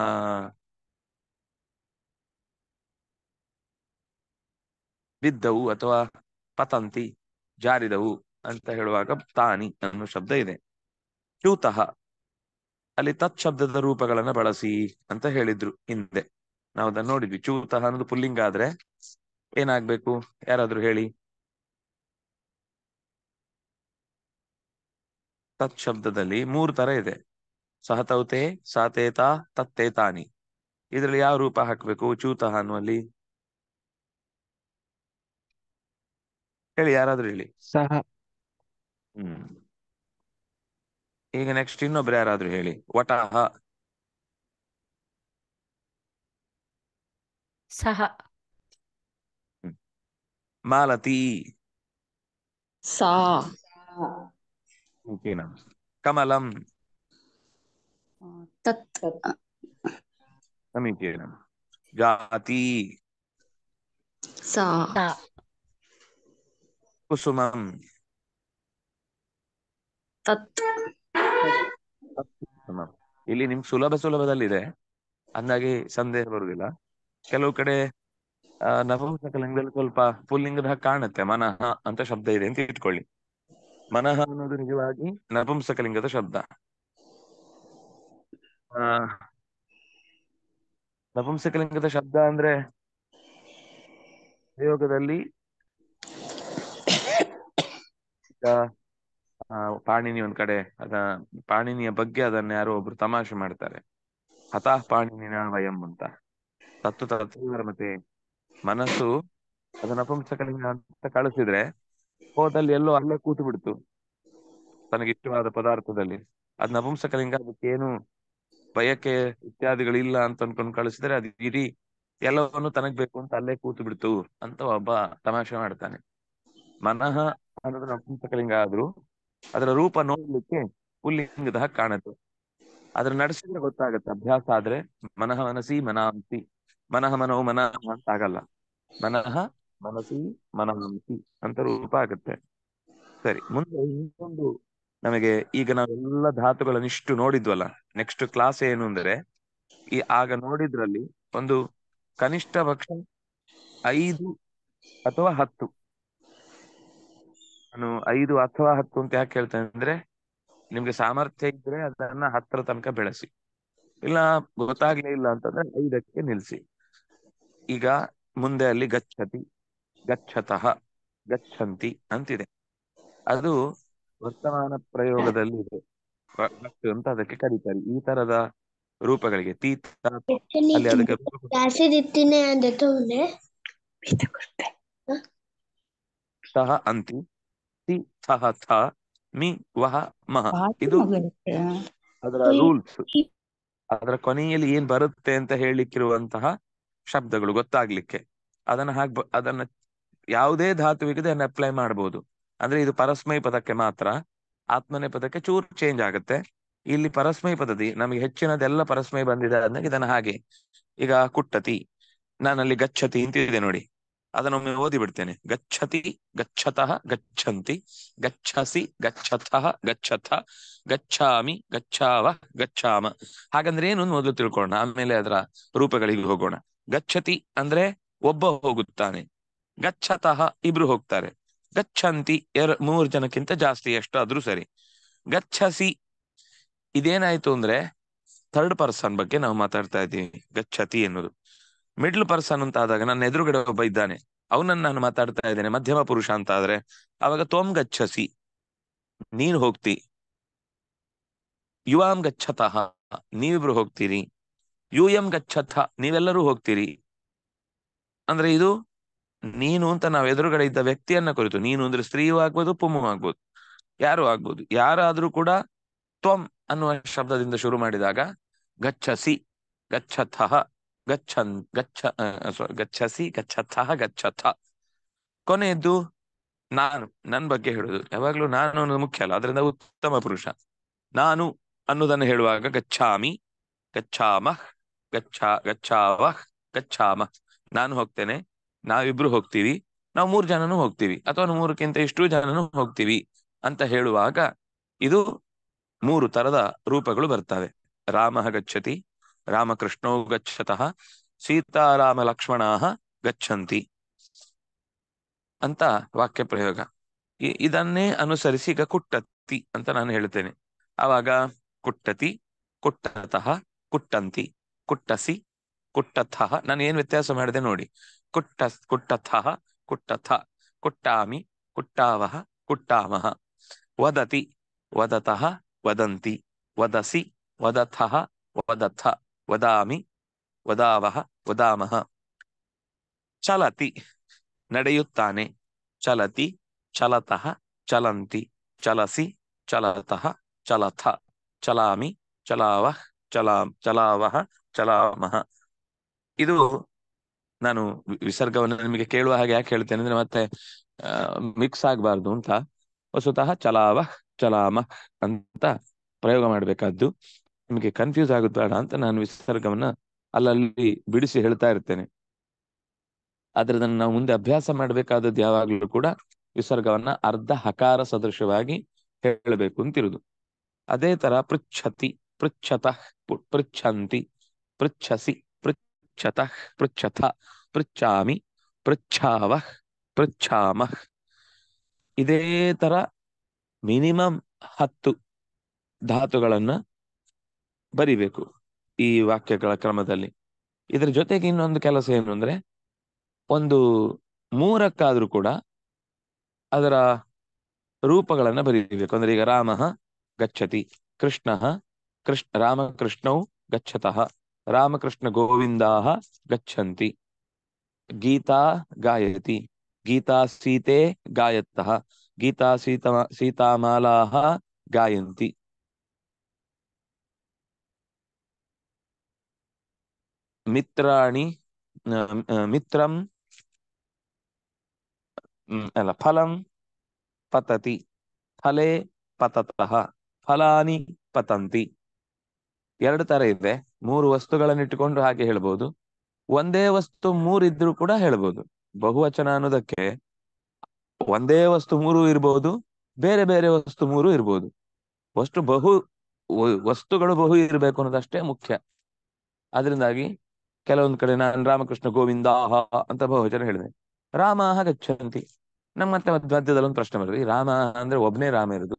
S1: ಬಿದ್ದವು ಅಥವಾ ಪತಂತಿ ಜಾರಿದವು ಅಂತ ಹೇಳುವಾಗ ತಾನಿ ಅನ್ನೋ ಶಬ್ದ ಇದೆ ಚ್ಯೂತಃ ಅಲ್ಲಿ ತತ್ ಶಬ್ದದ ರೂಪಗಳನ್ನ ಬಳಸಿ ಅಂತ ಹೇಳಿದ್ರು ಹಿಂದೆ ನಾವು ಅದನ್ನ ನೋಡಿದ್ವಿ ಚೂತಃ ಅನ್ನೋದು ಪುಲ್ಲಿಂಗ ಆದ್ರೆ ಏನಾಗ್ಬೇಕು ಯಾರಾದ್ರೂ ಹೇಳಿ ತತ್ ಶಬ್ದದಲ್ಲಿ ಮೂರು ತರ ಇದೆ ಸಹತೌತೆ ಸಾತೇತ ತತ್ತೇತಾನಿ ಇದರಲ್ಲಿ ಯಾವ ರೂಪ ಹಾಕ್ಬೇಕು ಚೂತಃ ಅನ್ನುವಲ್ಲಿ ಹೇಳಿ ಯಾರಾದ್ರೂ ಹೇಳಿ ಸಹ ಹ್ಮ್ ಈಗ ನೆಕ್ಸ್ಟ್ ಇನ್ನೊಬ್ರು ಯಾರಾದ್ರೂ ಹೇಳಿ ವಟಾಹ ಸಹ ಮಾಲತಿ ಸಾ ಕಮಲಂ ತತ್ ಸಮೀಚೀನ ಜಾತಿ ಸಾ ಕುಸುಮಂ ತತ್ ಇಲ್ಲಿ ನಿಮ್ ಸುಲಭ ಸುಲಭದಲ್ಲಿದೆ ಅಂದಾಗೆ ಸಂದೇಹ ಬರುವುದಿಲ್ಲ ಕೆಲವು ಕಡೆ ನಪುಂಸಕ ಲಿಂಗದಲ್ಲಿ ಸ್ವಲ್ಪ ಪುಲ್ಲಿಂಗದ ಕಾಣುತ್ತೆ ಮನಃ ಅಂತ ಶಬ್ದ ಇದೆ ಅಂತ ಇಟ್ಕೊಳ್ಳಿ ಮನಃ ಅನ್ನೋದು ನಿಜವಾಗಿ ನಪುಂಸಕ ಲಿಂಗದ ಶಬ್ದ ಆ ನಪುಂಸಕ ಲಿಂಗದ ಶಬ್ದ ಅಂದ್ರೆ ಪ್ರಯೋಗದಲ್ಲಿ ಪಾಣಿನಿ ಒಂದ್ ಕಡೆ ಅದ ಪಾಣಿನಿಯ ಬಗ್ಗೆ ಅದನ್ನ ಯಾರೋ ಒಬ್ರು ತಮಾಷೆ ಮಾಡ್ತಾರೆ ಹತಾ ಪಾಣಿನಿನ ವಯಂ ಅಂತ ಮತ್ತೆ ಮನಸ್ಸು ಅದನ್ನ ಅಂತ ಕಳಿಸಿದ್ರೆ ಹೋದಲ್ಲಿ ಎಲ್ಲೋ ಅಲ್ಲೇ ಕೂತು ಬಿಡ್ತು ತನಗೆ ಇಷ್ಟವಾದ ಪದಾರ್ಥದಲ್ಲಿ ಅದ್ ನಪುಂಸಕಲಿಂಗ ಅದಕ್ಕೇನು ಬಯಕೆ ಇತ್ಯಾದಿಗಳಿಲ್ಲ ಅಂತ ಅನ್ಕೊಂಡು ಕಳಿಸಿದ್ರೆ ಅದು ಇಡೀ ಎಲ್ಲವನ್ನು ತನಗ್ ಬೇಕು ಅಂತ ಅಲ್ಲೇ ಕೂತು ಬಿಡ್ತು ಅಂತ ಒಬ್ಬ ತಮಾಷೆ ಮಾಡ್ತಾನೆ ಮನಃ ಅನ್ನೋದು ಲಿಂಗ ಆದ್ರೂ ಅದರ ರೂಪ ನೋಡ್ಲಿಕ್ಕೆ ಪುಲ್ಲಿಂಗದ ಕಾಣುತ್ತೆ ಅದ್ರ ನಡೆಸಿದ್ರೆ ಗೊತ್ತಾಗುತ್ತೆ ಅಭ್ಯಾಸ ಆದ್ರೆ ಮನಃ ಮನಸಿ ಮನಾಂತಿ ಮನಃ ಮನೋ ಮನಃ ಅಂತ ಆಗಲ್ಲ ಮನಃ ಮನಸಿ ಮನಹಂಸಿ ಅಂತ ರೂಪ ಆಗುತ್ತೆ ಸರಿ ಮುಂದೆ ಇನ್ನೊಂದು ನಮಗೆ ಈಗ ನಾವೆಲ್ಲ ಧಾತುಗಳನ್ನ ಇಷ್ಟು ನೋಡಿದ್ವಲ್ಲ ನೆಕ್ಸ್ಟ್ ಕ್ಲಾಸ್ ಏನು ಅಂದ್ರೆ ಈ ಆಗ ನೋಡಿದ್ರಲ್ಲಿ ಒಂದು ಕನಿಷ್ಠ ಪಕ್ಷ ಐದು ಅಥವಾ ಹತ್ತು ನಾನು ಐದು ಅಥವಾ ಹತ್ತು ಅಂತ ಯಾಕೆ ಹೇಳ್ತೇನೆ ಅಂದ್ರೆ ನಿಮ್ಗೆ ಸಾಮರ್ಥ್ಯ ಇದ್ರೆ ಅದನ್ನ ಹತ್ರ ತನಕ ಬೆಳೆಸಿ ಇಲ್ಲ ಗೊತ್ತಾಗ್ಲೇ ಇಲ್ಲ ಅಂತಂದ್ರೆ ಐದಕ್ಕೆ ನಿಲ್ಸಿ ಈಗ ಮುಂದೆ ಅಲ್ಲಿ ಗಚ್ಚತಿ ಗಚ್ಚತಃ ಗಚ್ಚಂತಿ ಅಂತಿದೆ ಅದು ವರ್ತಮಾನ ಪ್ರಯೋಗದಲ್ಲಿ ಇದೆ ಅಂತ ಅದಕ್ಕೆ ಕರೀತಾರೆ ಈ ತರದ ರೂಪಗಳಿಗೆ ಅಂತಿ ಮಿ ವಹ ಮಹ ಇದು ಅದರ ರೂಲ್ಸ್ ಅದರ ಕೊನೆಯಲ್ಲಿ ಏನ್ ಬರುತ್ತೆ ಅಂತ ಹೇಳಿಕ್ಕಿರುವಂತಹ ಶಬ್ದಗಳು ಗೊತ್ತಾಗ್ಲಿಕ್ಕೆ ಅದನ್ನ ಹಾಕ್ ಅದನ್ನ ಯಾವುದೇ ಧಾತುವಿಗೆ ಅದನ್ನ ಅಪ್ಲೈ ಮಾಡಬಹುದು ಅಂದ್ರೆ ಇದು ಪರಸ್ಮೈ ಪದಕ್ಕೆ ಮಾತ್ರ ಆತ್ಮನೇ ಪದಕ್ಕೆ ಚೂರ್ ಚೇಂಜ್ ಆಗುತ್ತೆ ಇಲ್ಲಿ ಪರಸ್ಮೈ ಪದದಿ ನಮಗೆ ಹೆಚ್ಚಿನದೆಲ್ಲ ಪರಸ್ಮೈ ಬಂದಿದೆ ಅದನ್ನ ಇದನ್ನ ಹಾಗೆ ಈಗ ಕುಟ್ಟತಿ ನಾನಲ್ಲಿ ಗಚ್ಚತಿ ಅಂತಿದೆ ನೋಡಿ ಅದನ್ನೊಮ್ಮೆ ಓದಿ ಬಿಡ್ತೇನೆ ಗಚ್ಚತಿ ಗಚ್ಚತಃ ಗಚ್ಚಂತಿ ಗಚ್ಚಸಿ ಗಚ್ಚತಃ ಗಚ್ಚಥ ಗಚ್ಚಾಮಿ ಗಚ್ಚಾವ ಗಚ್ಚಾಮ ಹಾಗಂದ್ರೆ ಏನು ಮೊದಲು ತಿಳ್ಕೊಳ್ಳೋಣ ಆಮೇಲೆ ಅದರ ರೂಪಗಳಿಗೆ ಹೋಗೋಣ ಗಚ್ಚತಿ ಅಂದ್ರೆ ಒಬ್ಬ ಹೋಗುತ್ತಾನೆ ಗಚ್ಚತಃ ಇಬ್ರು ಹೋಗ್ತಾರೆ ಗಚ್ಚಂತಿ ಎರ ಮೂರ್ ಜನಕ್ಕಿಂತ ಜಾಸ್ತಿ ಆದ್ರೂ ಸರಿ ಗಚ್ಚಸಿ ಇದೇನಾಯ್ತು ಅಂದ್ರೆ ಥರ್ಡ್ ಪರ್ಸನ್ ಬಗ್ಗೆ ನಾವು ಮಾತಾಡ್ತಾ ಇದ್ದೀವಿ ಗಚ್ಚತಿ ಎನ್ನುವುದು ಮಿಡ್ಲ್ ಪರ್ಸನ್ ಅಂತ ಆದಾಗ ನನ್ನ ಎದುರುಗಡೆ ಒಬ್ಬ ಇದ್ದಾನೆ ಅವನನ್ನ ನಾನು ಮಾತಾಡ್ತಾ ಇದ್ದೇನೆ ಮಧ್ಯಮ ಪುರುಷ ಅಂತ ಆದ್ರೆ ಅವಾಗ ತೋಮ್ ಗಚ್ಚಸಿ ನೀನ್ ಹೋಗ್ತಿ ಯುವಾಂ ಗಚ್ಚತಃ ನೀವಿಬ್ರು ಹೋಗ್ತೀರಿ ಯು ಎಂ ಗಚ್ಚಥ ನೀವೆಲ್ಲರೂ ಹೋಗ್ತೀರಿ ಅಂದ್ರೆ ಇದು ನೀನು ಅಂತ ನಾವು ಎದುರುಗಡೆ ಇದ್ದ ವ್ಯಕ್ತಿಯನ್ನ ಕುರಿತು ನೀನು ಅಂದ್ರೆ ಸ್ತ್ರೀಯೂ ಆಗ್ಬೋದು ಪುಮ್ಮು ಆಗ್ಬೋದು ಯಾರು ಆಗ್ಬೋದು ಯಾರಾದ್ರೂ ಕೂಡ ತ್ವಂ ಅನ್ನುವ ಶಬ್ದದಿಂದ ಶುರು ಮಾಡಿದಾಗ ಗಚ್ಚಸಿ ಗಚ್ಚಥ ಗಚ್ಚನ್ ಗಚ್ಚ ಗಚ್ಚಸಿ ಗಚ್ಚಥ ಗಚ್ಚಥ ಕೊನೆಯದ್ದು ನಾನು ನನ್ನ ಬಗ್ಗೆ ಹೇಳುದು ಯಾವಾಗ್ಲೂ ನಾನು ಅನ್ನೋದು ಮುಖ್ಯ ಅಲ್ಲ ಅದರಿಂದ ಉತ್ತಮ ಪುರುಷ ನಾನು ಅನ್ನೋದನ್ನು ಹೇಳುವಾಗ ಗಚ್ಚಾಮಿ ಗಚ್ಚಾಮಹ್ ಗಚ್ಚ ಗಚ್ಚಾವ ಗಚ್ಚಾಮ ನಾನು ಹೋಗ್ತೇನೆ ನಾವಿಬ್ರು ಹೋಗ್ತೀವಿ ನಾವು ಮೂರು ಜನನು ಹೋಗ್ತೀವಿ ಅಥವಾ ಮೂರಕ್ಕಿಂತ ಇಷ್ಟು ಜನನು ಹೋಗ್ತೀವಿ ಅಂತ ಹೇಳುವಾಗ ಇದು ಮೂರು ತರದ ರೂಪಗಳು ಬರ್ತವೆ ರಾಮ ಗಚ್ಚತಿ ರಾಮಕೃಷ್ಣೋ ಗಚ್ಚತಃ ಸೀತಾರಾಮ ಲಕ್ಷ್ಮಣ ಗಚ್ಚಂತಿ ಅಂತ ವಾಕ್ಯ ಪ್ರಯೋಗ ಇದನ್ನೇ ಅನುಸರಿಸಿ ಈಗ ಕುಟ್ಟತಿ ಅಂತ ನಾನು ಹೇಳ್ತೇನೆ ಆವಾಗ ಕುಟ್ಟತಿ ಕುಟ್ಟತಃ ಕುಟ್ಟಂತಿ ಕುಟ್ಟಸಿ ಕುಟ್ಟಥ ನಾನು ಏನ್ ವ್ಯತ್ಯಾಸ ಮಾಡಿದೆ ನೋಡಿ ಕುಟ್ಟ ಕುಟ್ಟಥ ಕುಟ್ಟಥ ಕುಟ್ಟಾಮಿ ಕುಟ್ಟಾವಹ ಕುಟ್ಟಾಮಹ ವದತಿ ವದತಃ ವದಂತಿ ವದಸಿ ವದಥಃ ವದಥ ವದಾಮಿ ವದಾವಹ ವದಾಮಹ ಚಲತಿ ನಡೆಯುತ್ತಾನೆ ಚಲತಿ ಚಲತಃ ಚಲಂತಿ ಚಲಸಿ ಚಲತಃ ಚಲಥ ಚಲಾಮಿ ಚಲಾವಹ್ ಚಲಾ ಚಲಾವಹ ಚಲಾಮಹ ಇದು ನಾನು ವಿಸರ್ಗವನ್ನು ನಿಮಗೆ ಕೇಳುವ ಹಾಗೆ ಯಾಕೆ ಹೇಳ್ತೇನೆ ಅಂದ್ರೆ ಮತ್ತೆ ಮಿಕ್ಸ್ ಆಗ್ಬಾರ್ದು ಅಂತ ವಸ್ತುತಃ ಚಲಾವ ಚಲಾಮ ಅಂತ ಪ್ರಯೋಗ ಮಾಡಬೇಕಾದ್ದು ನಿಮಗೆ ಕನ್ಫ್ಯೂಸ್ ಆಗುತ್ತಾಡ ಅಂತ ನಾನು ವಿಸರ್ಗವನ್ನ ಅಲ್ಲಲ್ಲಿ ಬಿಡಿಸಿ ಹೇಳ್ತಾ ಇರ್ತೇನೆ ಆದ್ರೆ ನಾವು ಮುಂದೆ ಅಭ್ಯಾಸ ಮಾಡಬೇಕಾದದ್ದು ಯಾವಾಗ್ಲೂ ಕೂಡ ವಿಸರ್ಗವನ್ನ ಅರ್ಧ ಹಕಾರ ಸದೃಶವಾಗಿ ಹೇಳಬೇಕು ಅಂತಿರುದು ಅದೇ ತರ ಪೃಚ್ಛತಿ ಪೃಚ್ಛತ ಪೃಚ್ಛಂತಿ ಪೃಚ್ಛಸಿ ಪೃಚ್ಛತಃ ಪೃಚ್ಛಥ ಪೃಚ್ಛಾಮಿ ಪೃಚ್ಛಾವಃ ಪೃಚ್ಛಾಮಃ ಇದೇ ತರ ಮಿನಿಮಮ್ ಹತ್ತು ಧಾತುಗಳನ್ನು ಬರಿಬೇಕು ಈ ವಾಕ್ಯಗಳ ಕ್ರಮದಲ್ಲಿ ಇದರ ಜೊತೆಗೆ ಇನ್ನೊಂದು ಕೆಲಸ ಏನು ಅಂದ್ರೆ ಒಂದು ಮೂರಕ್ಕಾದ್ರೂ ಕೂಡ ಅದರ ರೂಪಗಳನ್ನು ಬರೀಬೇಕು ಅಂದ್ರೆ ಈಗ ರಾಮ ಗಚ್ಚತಿ ಕೃಷ್ಣ ಕೃಷ್ಣ ಕೃಷ್ಣವು ಗಚ್ಚತಃ ರಾಮಕೃಷ್ಣ ಗೋವಿಂದಾ ಗಚ್ಚಂತಿ ಗೀತಾ ಗಾಯತಿ ಗೀತಾ ಸೀತೆ ಗಾಯತ್ತಃ ಗೀತಾ ಸೀತಾ ಸೀತಾಮಾಲಾ ಗಾಯಂತಿ ಮಿತ್ರಾಣಿ ಮಿತ್ರಂ ಅಲ್ಲ ಫಲಂ ಪತತಿ ಫಲೇ ಪತತಃ ಫಲಾನಿ ಪತಂತಿ ಎರಡು ತರ ಇದೆ ಮೂರು ವಸ್ತುಗಳನ್ನು ಇಟ್ಟುಕೊಂಡು ಹಾಗೆ ಹೇಳ್ಬೋದು ಒಂದೇ ವಸ್ತು ಮೂರು ಇದ್ರೂ ಕೂಡ ಹೇಳ್ಬೋದು ಬಹುವಚನ ಅನ್ನೋದಕ್ಕೆ ಒಂದೇ ವಸ್ತು ಮೂರು ಇರ್ಬೋದು ಬೇರೆ ಬೇರೆ ವಸ್ತು ಮೂರು ಇರ್ಬೋದು ವಸ್ತು ಬಹು ವಸ್ತುಗಳು ಬಹು ಇರಬೇಕು ಅನ್ನೋದಷ್ಟೇ ಮುಖ್ಯ ಅದರಿಂದಾಗಿ ಕೆಲವೊಂದು ಕಡೆ ನಾನು ರಾಮಕೃಷ್ಣ ಗೋವಿಂದ ಅಂತ ಬಹುವಚನ ಹೇಳಿದೆ ರಾಮ ಗಚ್ಚಂತಿ ನಮ್ಮ ಮತ್ತೆ ಮಧ್ಯದಲ್ಲಿ ಒಂದು ಪ್ರಶ್ನೆ ಬರ್ತದೆ ರಾಮ ಅಂದ್ರೆ ಒಬ್ನೇ ರಾಮ ಇರೋದು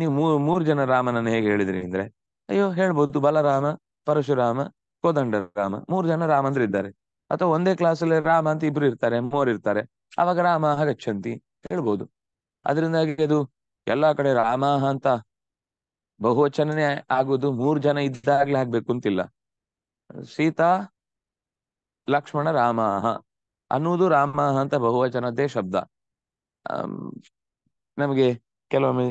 S1: ನೀವು ಮೂರು ಮೂರ್ ಜನ ರಾಮನನ್ನು ಹೇಗೆ ಹೇಳಿದ್ರಿ ಅಂದ್ರೆ ಅಯ್ಯೋ ಹೇಳ್ಬಹುದು ಬಲರಾಮ ಪರಶುರಾಮ ಕೋದಂಡರಾಮ ಮೂರು ಜನ ರಾಮಂದ್ರ ಇದ್ದಾರೆ ಅಥವಾ ಒಂದೇ ಕ್ಲಾಸಲ್ಲಿ ರಾಮ ಅಂತ ಇಬ್ರು ಇರ್ತಾರೆ ಮೂವರು ಇರ್ತಾರೆ ಅವಾಗ ರಾಮ ಗಚ್ಚಂತಿ ಹೇಳ್ಬೋದು ಅದರಿಂದಾಗಿ ಅದು ಎಲ್ಲಾ ಕಡೆ ರಾಮ ಅಂತ ಬಹುವಚನನೇ ಆಗುದು ಮೂರ್ ಜನ ಇದ್ದಾಗ್ಲೇ ಆಗ್ಬೇಕು ಅಂತಿಲ್ಲ ಸೀತಾ ಲಕ್ಷ್ಮಣ ರಾಮ ಅನ್ನುವುದು ರಾಮ ಅಂತ ಬಹುವಚನದೇ ಶಬ್ದ ನಮಗೆ ಕೆಲವೊಮ್ಮೆ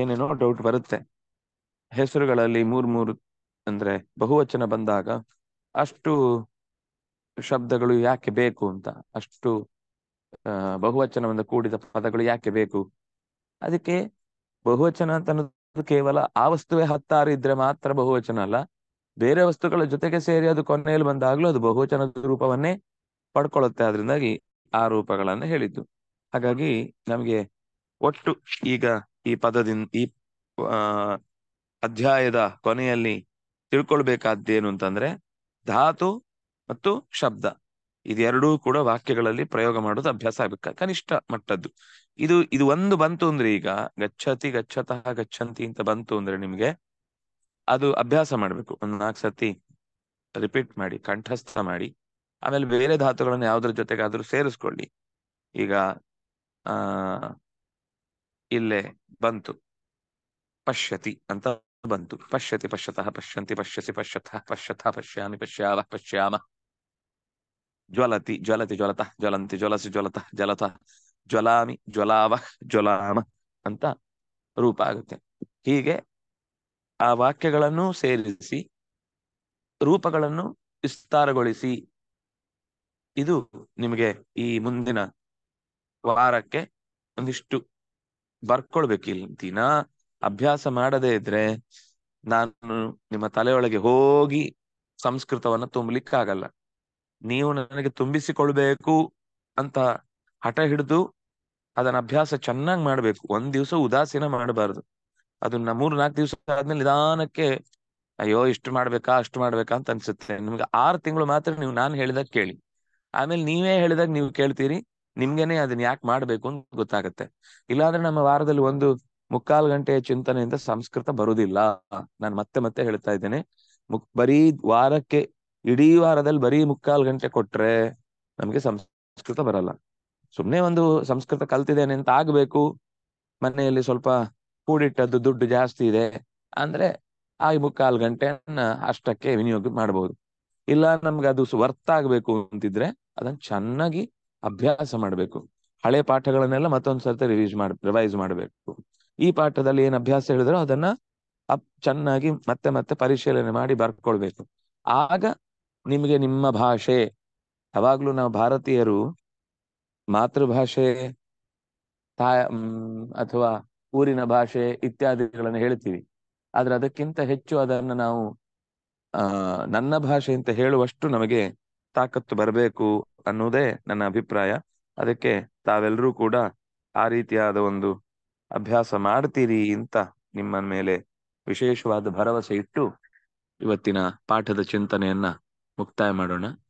S1: ಏನೇನೋ ಡೌಟ್ ಬರುತ್ತೆ ಹೆಸರುಗಳಲ್ಲಿ ಮೂರ್ ಮೂರು ಅಂದ್ರೆ ಬಹುವಚನ ಬಂದಾಗ ಅಷ್ಟು ಶಬ್ದಗಳು ಯಾಕೆ ಬೇಕು ಅಂತ ಅಷ್ಟು ಬಹುವಚನವನ್ನು ಕೂಡಿದ ಪದಗಳು ಯಾಕೆ ಬೇಕು ಅದಕ್ಕೆ ಬಹುವಚನ ಅಂತ ಅನ್ನೋದು ಕೇವಲ ಆ ವಸ್ತುವೆ ಹತ್ತಾರು ಇದ್ರೆ ಮಾತ್ರ ಬಹುವಚನ ಅಲ್ಲ ಬೇರೆ ವಸ್ತುಗಳ ಜೊತೆಗೆ ಸೇರಿ ಅದು ಕೊನೆಯಲ್ಲಿ ಬಂದಾಗಲೂ ಅದು ಬಹುವಚನದ ರೂಪವನ್ನೇ ಪಡ್ಕೊಳ್ಳುತ್ತೆ ಅದರಿಂದಾಗಿ ಆ ರೂಪಗಳನ್ನು ಹೇಳಿದ್ದು ಹಾಗಾಗಿ ನಮಗೆ ಒಟ್ಟು ಈಗ ಈ ಪದದಿಂದ ಈ ಅಧ್ಯಾಯದ ಕೊನೆಯಲ್ಲಿ ತಿಳ್ಕೊಳ್ಬೇಕಾದ್ದೇನು ಅಂತಂದ್ರೆ ಧಾತು ಮತ್ತು ಶಬ್ದ ಇದೆರಡೂ ಕೂಡ ವಾಕ್ಯಗಳಲ್ಲಿ ಪ್ರಯೋಗ ಮಾಡೋದು ಅಭ್ಯಾಸ ಆಗ್ಬೇಕ ಕನಿಷ್ಠ ಮಟ್ಟದ್ದು ಇದು ಇದು ಒಂದು ಬಂತು ಅಂದ್ರೆ ಈಗ ಗಚ್ಚತಿ ಗಚ್ಚತಃ ಗಚ್ಚಂತಿ ಅಂತ ಬಂತು ಅಂದ್ರೆ ನಿಮ್ಗೆ ಅದು ಅಭ್ಯಾಸ ಮಾಡ್ಬೇಕು ಒಂದು ನಾಲ್ಕು ಸತಿ ರಿಪೀಟ್ ಮಾಡಿ ಕಂಠಸ್ಥ ಮಾಡಿ ಆಮೇಲೆ ಬೇರೆ ಧಾತುಗಳನ್ನು ಯಾವ್ದ್ರ ಜೊತೆಗಾದ್ರೂ ಸೇರಿಸ್ಕೊಳ್ಳಿ ಈಗ ಆ ಇಲ್ಲೇ ಬಂತು ಪಶ್ಯತಿ ಅಂತ ಬಂತು ಪಶ್ಯತಿ ಪಶ್ಯತಃ ಪಶ್ಯಂತಿ ಪಶ್ಯಸಿ ಪಶ್ಯತಃ ಪಶ್ಯತಃ ಪಶ್ಯಾಮಿ ಪಶ್ಯಾವ ಪಶ್ಯಾಮ ಜ್ವಲತಿ ಜ್ವಲತಿ ಜ್ವಲತಃ ಜ್ವಲಂತಿ ಜ್ವಲಸಿ ಜ್ವಲತ ಜ್ವಲತ ಜ್ವಲಾಮಿ ಜ್ವಲಾವ ಜ್ವಲಾಮ ಅಂತ ರೂಪ ಆಗುತ್ತೆ ಹೀಗೆ ಆ ವಾಕ್ಯಗಳನ್ನು ಸೇರಿಸಿ ರೂಪಗಳನ್ನು ವಿಸ್ತಾರಗೊಳಿಸಿ ಇದು ನಿಮಗೆ ಈ ಮುಂದಿನ ವಾರಕ್ಕೆ ಒಂದಿಷ್ಟು ಬರ್ಕೊಳ್ಬೇಕು ಇಲ್ಲಿ ದಿನ ಅಭ್ಯಾಸ ಮಾಡದೇ ಇದ್ರೆ ನಾನು ನಿಮ್ಮ ತಲೆಯೊಳಗೆ ಹೋಗಿ ಸಂಸ್ಕೃತವನ್ನ ತುಂಬಲಿಕ್ಕಾಗಲ್ಲ ನೀವು ನನಗೆ ತುಂಬಿಸಿಕೊಳ್ಬೇಕು ಅಂತ ಹಠ ಹಿಡಿದು ಅದನ್ನ ಅಭ್ಯಾಸ ಚೆನ್ನಾಗಿ ಮಾಡ್ಬೇಕು ಒಂದ್ ದಿವ್ಸ ಉದಾಸೀನ ಮಾಡಬಾರದು ಅದನ್ನ ಮೂರ್ ನಾಲ್ಕು ದಿವ್ಸ ಆದ್ಮೇಲೆ ನಿಧಾನಕ್ಕೆ ಅಯ್ಯೋ ಇಷ್ಟು ಮಾಡ್ಬೇಕಾ ಅಷ್ಟು ಮಾಡ್ಬೇಕಾ ಅಂತ ಅನ್ಸುತ್ತೆ ನಿಮ್ಗೆ ಆರು ತಿಂಗಳು ಮಾತ್ರ ನೀವು ನಾನು ಹೇಳಿದಾಗ ಕೇಳಿ ಆಮೇಲೆ ನೀವೇ ಹೇಳಿದಾಗ ನೀವು ಕೇಳ್ತೀರಿ ನಿಮ್ಗೆನೆ ಅದನ್ನ ಯಾಕೆ ಮಾಡ್ಬೇಕು ಅಂತ ಗೊತ್ತಾಗತ್ತೆ ಇಲ್ಲಾಂದ್ರೆ ನಮ್ಮ ವಾರದಲ್ಲಿ ಒಂದು ಮುಕ್ಕಾಲು ಗಂಟೆಯ ಚಿಂತನೆಯಿಂದ ಸಂಸ್ಕೃತ ಬರುವುದಿಲ್ಲ ನಾನು ಮತ್ತೆ ಮತ್ತೆ ಹೇಳ್ತಾ ಇದ್ದೇನೆ ಮುಕ್ ಬರೀ ವಾರಕ್ಕೆ ಇಡೀ ವಾರದಲ್ಲಿ ಬರೀ ಮುಕ್ಕಾಲು ಗಂಟೆ ಕೊಟ್ರೆ ನಮ್ಗೆ ಸಂಸ್ಕೃತ ಬರಲ್ಲ ಸುಮ್ನೆ ಒಂದು ಸಂಸ್ಕೃತ ಕಲ್ತಿದ್ದೇನೆ ಅಂತ ಆಗ್ಬೇಕು ಮನೆಯಲ್ಲಿ ಸ್ವಲ್ಪ ಕೂಡಿಟ್ಟದ್ದು ದುಡ್ಡು ಜಾಸ್ತಿ ಇದೆ ಅಂದ್ರೆ ಆ ಮುಕ್ಕಾಲು ಗಂಟೆಯನ್ನ ಅಷ್ಟಕ್ಕೆ ವಿನಿಯೋಗ ಮಾಡಬಹುದು ಇಲ್ಲ ನಮ್ಗೆ ಅದು ವರ್ತ್ ಆಗ್ಬೇಕು ಅಂತಿದ್ರೆ ಅದನ್ನ ಚೆನ್ನಾಗಿ ಅಭ್ಯಾಸ ಮಾಡಬೇಕು ಹಳೆ ಪಾಠಗಳನ್ನೆಲ್ಲ ಮತ್ತೊಂದ್ಸರ್ತಿ ರಿವೀಸ್ ಮಾಡ್ ರಿವೈಸ್ ಮಾಡಬೇಕು ಈ ಪಾಠದಲ್ಲಿ ಏನ್ ಅಭ್ಯಾಸ ಹೇಳಿದ್ರು ಅದನ್ನ ಅಪ್ ಚೆನ್ನಾಗಿ ಮತ್ತೆ ಮತ್ತೆ ಪರಿಶೀಲನೆ ಮಾಡಿ ಬರ್ಕೊಳ್ಬೇಕು ಆಗ ನಿಮಗೆ ನಿಮ್ಮ ಭಾಷೆ ಯಾವಾಗ್ಲೂ ನಾವು ಭಾರತೀಯರು ಮಾತೃಭಾಷೆ ತಾಯ ಅಥವಾ ಊರಿನ ಭಾಷೆ ಇತ್ಯಾದಿಗಳನ್ನು ಹೇಳ್ತೀವಿ ಆದ್ರೆ ಅದಕ್ಕಿಂತ ಹೆಚ್ಚು ಅದನ್ನು ನಾವು ನನ್ನ ಭಾಷೆ ಅಂತ ಹೇಳುವಷ್ಟು ನಮಗೆ ತಾಕತ್ತು ಬರಬೇಕು ಅನ್ನೋದೇ ನನ್ನ ಅಭಿಪ್ರಾಯ ಅದಕ್ಕೆ ತಾವೆಲ್ಲರೂ ಕೂಡ ಆ ರೀತಿಯಾದ ಒಂದು ಅಭ್ಯಾಸ ಮಾಡ್ತೀರಿ ಅಂತ ನಿಮ್ಮ ಮೇಲೆ ವಿಶೇಷವಾದ ಭರವಸೆ ಇಟ್ಟು ಇವತ್ತಿನ ಪಾಠದ ಚಿಂತನೆಯನ್ನ ಮುಕ್ತಾಯ ಮಾಡೋಣ